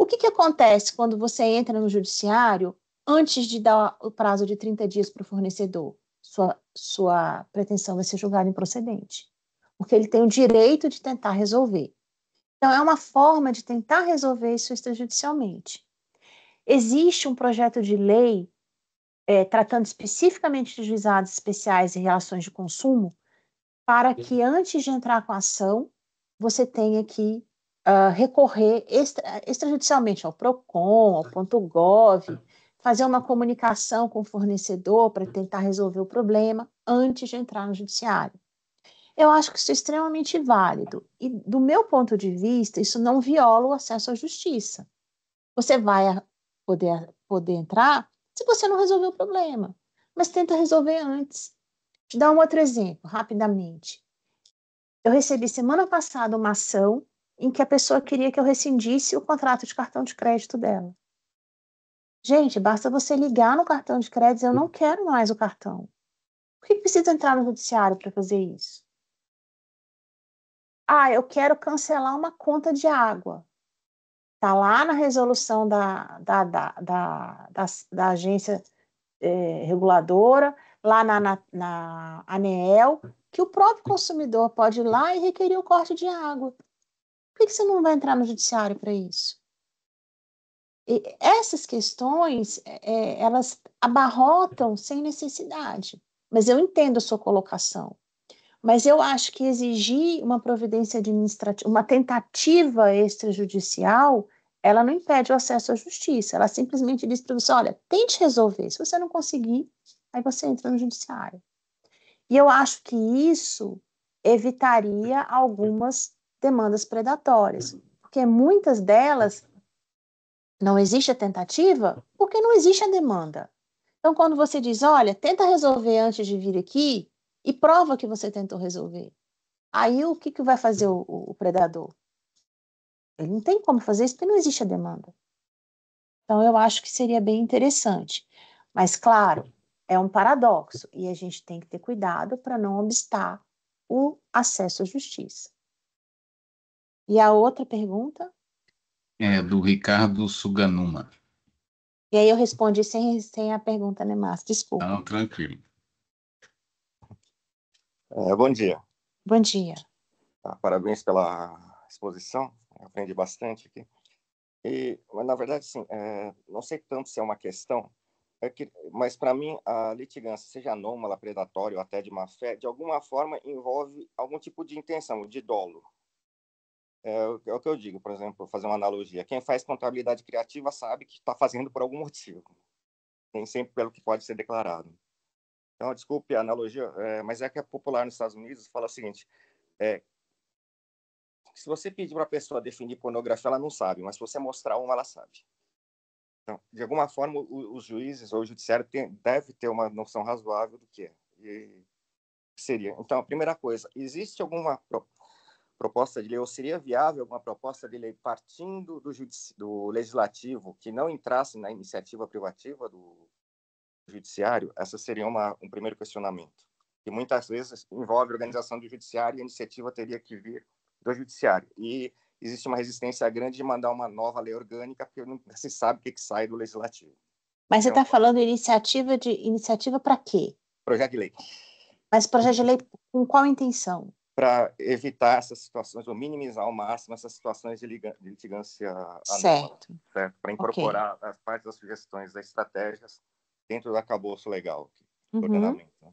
O que, que acontece quando você entra no judiciário antes de dar o prazo de 30 dias para o fornecedor? Sua, sua pretensão vai ser julgada improcedente, porque ele tem o direito de tentar resolver. Então, é uma forma de tentar resolver isso extrajudicialmente. Existe um projeto de lei é, tratando especificamente de juizados especiais e relações de consumo, para que antes de entrar com a ação, você tenha que ah, recorrer extra, extrajudicialmente ao PROCON, ao ponto .gov, fazer uma comunicação com o fornecedor para tentar resolver o problema antes de entrar no judiciário. Eu acho que isso é extremamente válido e, do meu ponto de vista, isso não viola o acesso à justiça. Você vai poder, poder entrar se você não resolver o problema, mas tenta resolver antes. Te dar um outro exemplo, rapidamente. Eu recebi semana passada uma ação em que a pessoa queria que eu rescindisse o contrato de cartão de crédito dela. Gente, basta você ligar no cartão de crédito, eu não quero mais o cartão. Por que precisa entrar no judiciário para fazer isso? Ah, eu quero cancelar uma conta de água. Está lá na resolução da, da, da, da, agência é, reguladora, lá na, na ANEEL, que o próprio consumidor pode ir lá e requerer o corte de água. Por que você não vai entrar no judiciário para isso? E essas questões, é, é, elas abarrotam sem necessidade. Mas eu entendo a sua colocação. Mas eu acho que exigir uma providência administrativa, uma tentativa extrajudicial, ela não impede o acesso à justiça. Ela simplesmente diz para você: olha, tente resolver. Se você não conseguir, aí você entra no judiciário. E eu acho que isso evitaria algumas demandas predatórias, uhum. porque muitas delas não existe a tentativa porque não existe a demanda. Então, quando você diz, olha, tenta resolver antes de vir aqui e prova que você tentou resolver, aí o que, que vai fazer o, o predador? Ele não tem como fazer isso porque não existe a demanda. Então, eu acho que seria bem interessante. Mas, claro, é um paradoxo e a gente tem que ter cuidado para não obstar o acesso à justiça. E a outra pergunta? É do Ricardo Suganuma. E aí eu respondi sem, sem a pergunta, né, Márcio? Desculpa. Não, tranquilo. É, bom dia. Bom dia. Tá, parabéns pela exposição, aprendi bastante aqui. E, mas, na verdade, sim, é, não sei tanto se é uma questão, é que, mas para mim a litigância, seja anômala, predatória ou até de má fé, de alguma forma envolve algum tipo de intenção, de dolo, é, é o que eu digo, por exemplo, fazer uma analogia. Quem faz contabilidade criativa sabe que está fazendo por algum motivo. Nem sempre pelo que pode ser declarado. Então, desculpe a analogia, é, mas é que é popular nos Estados Unidos, fala o seguinte, é, se você pedir para a pessoa definir pornografia, ela não sabe, mas se você mostrar uma, ela sabe. Então, de alguma forma, o, os juízes ou o judiciário tem, deve ter uma noção razoável do que é. E seria. Então, a primeira coisa, existe alguma proposta de lei, ou seria viável uma proposta de lei partindo do, do legislativo que não entrasse na iniciativa privativa do judiciário? Essa seria uma, um primeiro questionamento, que muitas vezes envolve organização do judiciário e a iniciativa teria que vir do judiciário. E existe uma resistência grande de mandar uma nova lei orgânica, porque não se sabe o que, que sai do legislativo. Mas você está é então, falando iniciativa de iniciativa para quê? Projeto de lei. Mas projeto de lei com qual intenção? para evitar essas situações ou minimizar ao máximo essas situações de litigância certo, certo? Né? para incorporar okay. as partes das sugestões das estratégias dentro do acabouço legal do uhum. ordenamento. Né?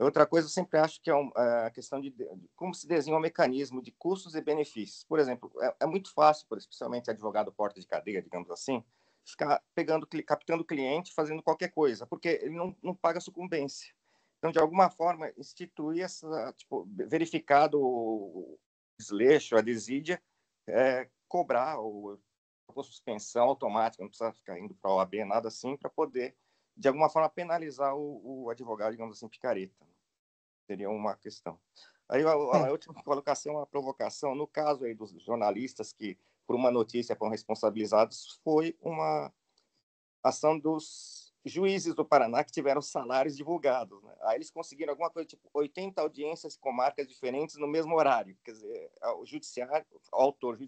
Outra coisa, eu sempre acho que é um, é a questão de, de, como se desenha um mecanismo de custos e benefícios. Por exemplo, é, é muito fácil, especialmente advogado porta de cadeia, digamos assim, ficar pegando, captando cliente, fazendo qualquer coisa, porque ele não, não paga sucumbência. Então, de alguma forma, instituir essa, tipo, verificado o desleixo, a desídia, é, cobrar ou suspensão automática, não precisa ficar indo para a OAB, nada assim, para poder, de alguma forma, penalizar o, o advogado, digamos assim, picareta. Né? Seria uma questão. Aí a, a é. última colocação, é uma provocação, no caso aí dos jornalistas que, por uma notícia, foram responsabilizados, foi uma ação dos juízes do Paraná que tiveram salários divulgados. Né? Aí eles conseguiram alguma coisa tipo 80 audiências com marcas diferentes no mesmo horário. Quer dizer, é, o judiciário, o autor,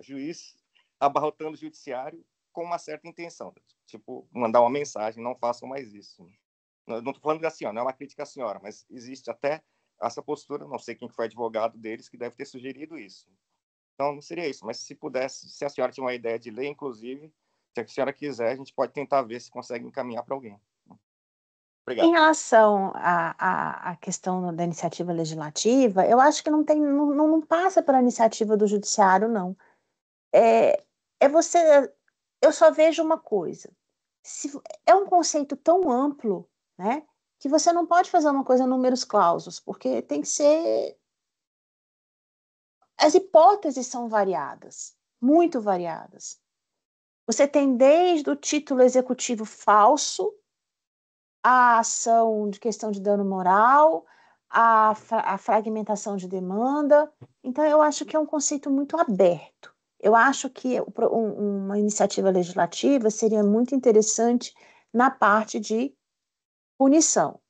juiz, abarrotando o judiciário com uma certa intenção. Né? Tipo, mandar uma mensagem, não façam mais isso. Né? Não estou falando assim, senhora, não é uma crítica à senhora, mas existe até essa postura, não sei quem foi advogado deles que deve ter sugerido isso. Então, não seria isso, mas se pudesse, se a senhora tinha uma ideia de lei, inclusive, se a senhora quiser, a gente pode tentar ver se consegue encaminhar para alguém. Obrigado. Em relação à, questão da iniciativa legislativa, eu acho que não tem, não, não passa pela iniciativa do judiciário, não. É, é você, eu só vejo uma coisa. Se, é um conceito tão amplo, né, que você não pode fazer uma coisa números clausos, porque tem que ser as hipóteses são variadas, muito variadas. Você tem desde o título executivo falso, a ação de questão de dano moral, a, a fragmentação de demanda. Então, eu acho que é um conceito muito aberto. Eu acho que uma iniciativa legislativa seria muito interessante na parte de punição.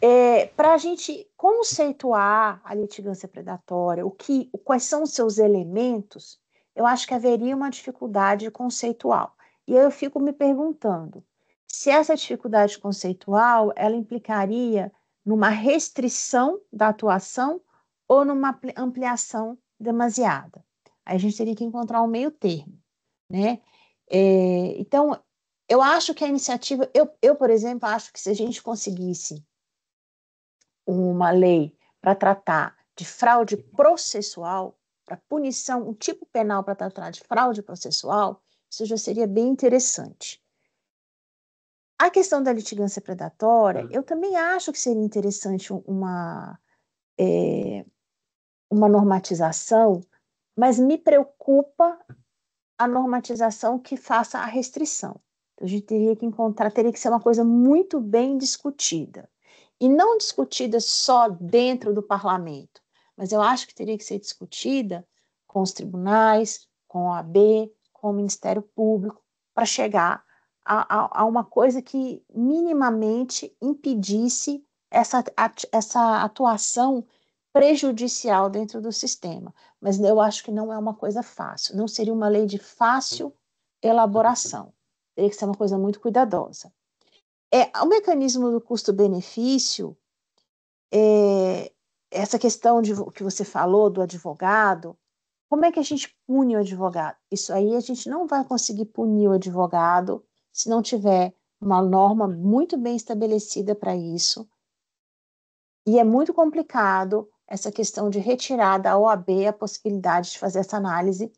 É, para a gente conceituar a litigância predatória, o que, quais são os seus elementos, eu acho que haveria uma dificuldade conceitual. E eu fico me perguntando se essa dificuldade conceitual ela implicaria numa restrição da atuação ou numa ampliação demasiada. Aí a gente teria que encontrar um meio termo, né? É, então, eu acho que a iniciativa, eu, eu, por exemplo, acho que se a gente conseguisse uma lei para tratar de fraude processual, para punição, um tipo penal para tratar de fraude processual, isso já seria bem interessante. A questão da litigância predatória, hum. eu também acho que seria interessante uma, é, uma normatização, mas me preocupa a normatização que faça a restrição. Então, a gente teria que encontrar, teria que ser uma coisa muito bem discutida. E não discutida só dentro do parlamento, mas eu acho que teria que ser discutida com os tribunais, com a AB, com o Ministério Público, para chegar a, a, a, uma coisa que minimamente impedisse essa, essa atuação prejudicial dentro do sistema. Mas eu acho que não é uma coisa fácil, não seria uma lei de fácil elaboração, teria que ser uma coisa muito cuidadosa. É, o mecanismo do custo-benefício, é, essa questão de, que você falou do advogado, como é que a gente pune o advogado? Isso aí a gente não vai conseguir punir o advogado se não tiver uma norma muito bem estabelecida para isso. E é muito complicado essa questão de retirar da OAB a possibilidade de fazer essa análise,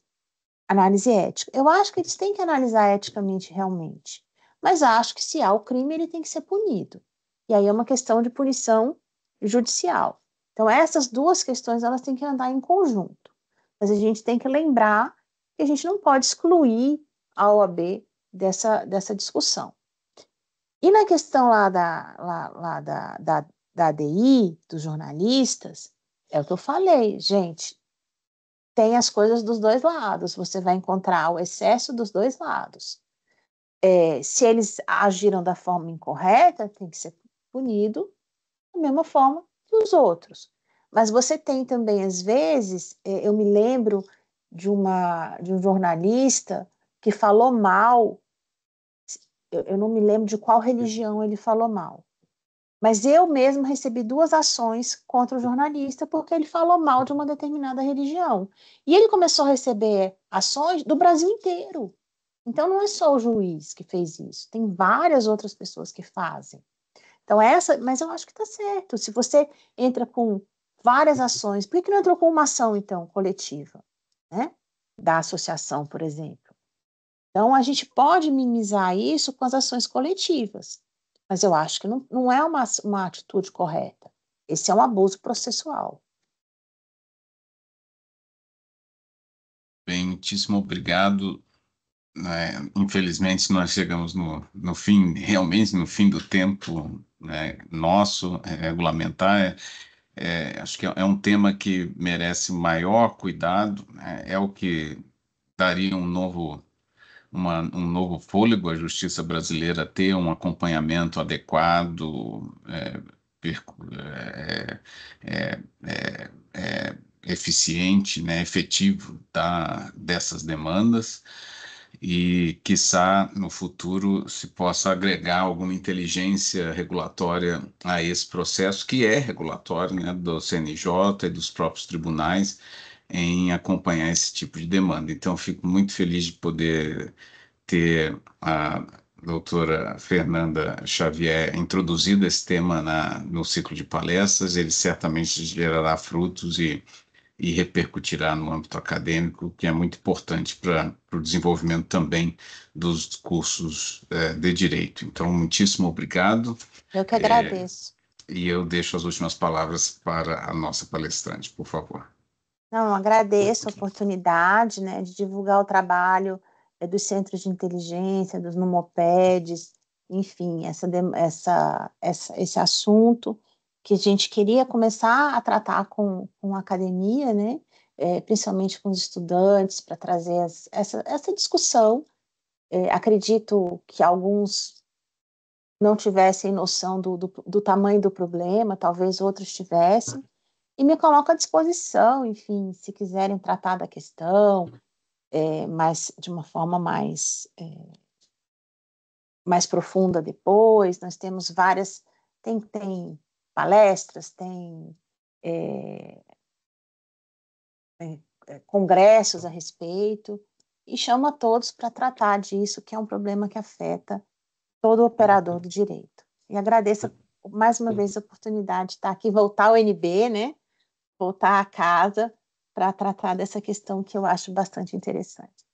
análise ética. Eu acho que eles têm que analisar eticamente realmente, mas acho que se há o crime, ele tem que ser punido. E aí é uma questão de punição judicial. Então, essas duas questões elas têm que andar em conjunto. Mas a gente tem que lembrar que a gente não pode excluir a OAB dessa, dessa discussão. E na questão lá da, lá, lá da, da, da ADI, dos jornalistas, é o que eu falei, gente. Tem as coisas dos dois lados, você vai encontrar o excesso dos dois lados. É, se eles agiram da forma incorreta, tem que ser punido da mesma forma dos outros. Mas você tem também, às vezes, é, eu me lembro de, uma, de um jornalista que falou mal, eu não me lembro de qual religião ele falou mal, mas eu mesmo recebi duas ações contra o jornalista porque ele falou mal de uma determinada religião. E ele começou a receber ações do Brasil inteiro. Então não é só o juiz que fez isso, tem várias outras pessoas que fazem. Então, essa, mas eu acho que está certo. Se você entra com várias ações, por que, que não entrou com uma ação, então, coletiva, né? Da associação, por exemplo. Então, a gente pode minimizar isso com as ações coletivas, mas eu acho que não, não é uma, uma atitude correta. Esse é um abuso processual. Bem, muitíssimo obrigado. É, infelizmente, nós chegamos no, no fim, realmente no fim do tempo né, nosso, é, regulamentar, é, é, acho que é um tema que merece maior cuidado, né, é o que daria um novo, uma, um novo fôlego à justiça brasileira ter um acompanhamento adequado, é, eficiente, né, efetivo da, tá, dessas demandas e, quiçá, no futuro se possa agregar alguma inteligência regulatória a esse processo, que é regulatório né, do CNJ e dos próprios tribunais em acompanhar esse tipo de demanda. Então, fico muito feliz de poder ter a doutora Fernanda Xavier introduzido esse tema na, no ciclo de palestras, ele certamente gerará frutos e e repercutirá no âmbito acadêmico, que é muito importante para o desenvolvimento também dos cursos é, de direito. Então, muitíssimo obrigado. Eu que é, agradeço. É, e eu deixo as últimas palavras para a nossa palestrante, por favor. Não, agradeço a oportunidade né, de divulgar o trabalho é, dos centros de inteligência, dos NUMOPEDs, enfim, essa, essa, essa, esse assunto que a gente queria começar a tratar com, com a academia, né? É, principalmente com os estudantes, para trazer as, essa, essa discussão. É, acredito que alguns não tivessem noção do, do, do, tamanho do problema, talvez outros tivessem, e me coloco à disposição, enfim, se quiserem tratar da questão, é, mas de uma forma mais, é, mais profunda depois. Nós temos várias. Tem, tem palestras, tem é, é, congressos a respeito, e chama todos para tratar disso, que é um problema que afeta todo operador do direito. E agradeço mais uma vez a oportunidade de estar aqui, voltar ao NB, né? voltar à casa para tratar dessa questão que eu acho bastante interessante.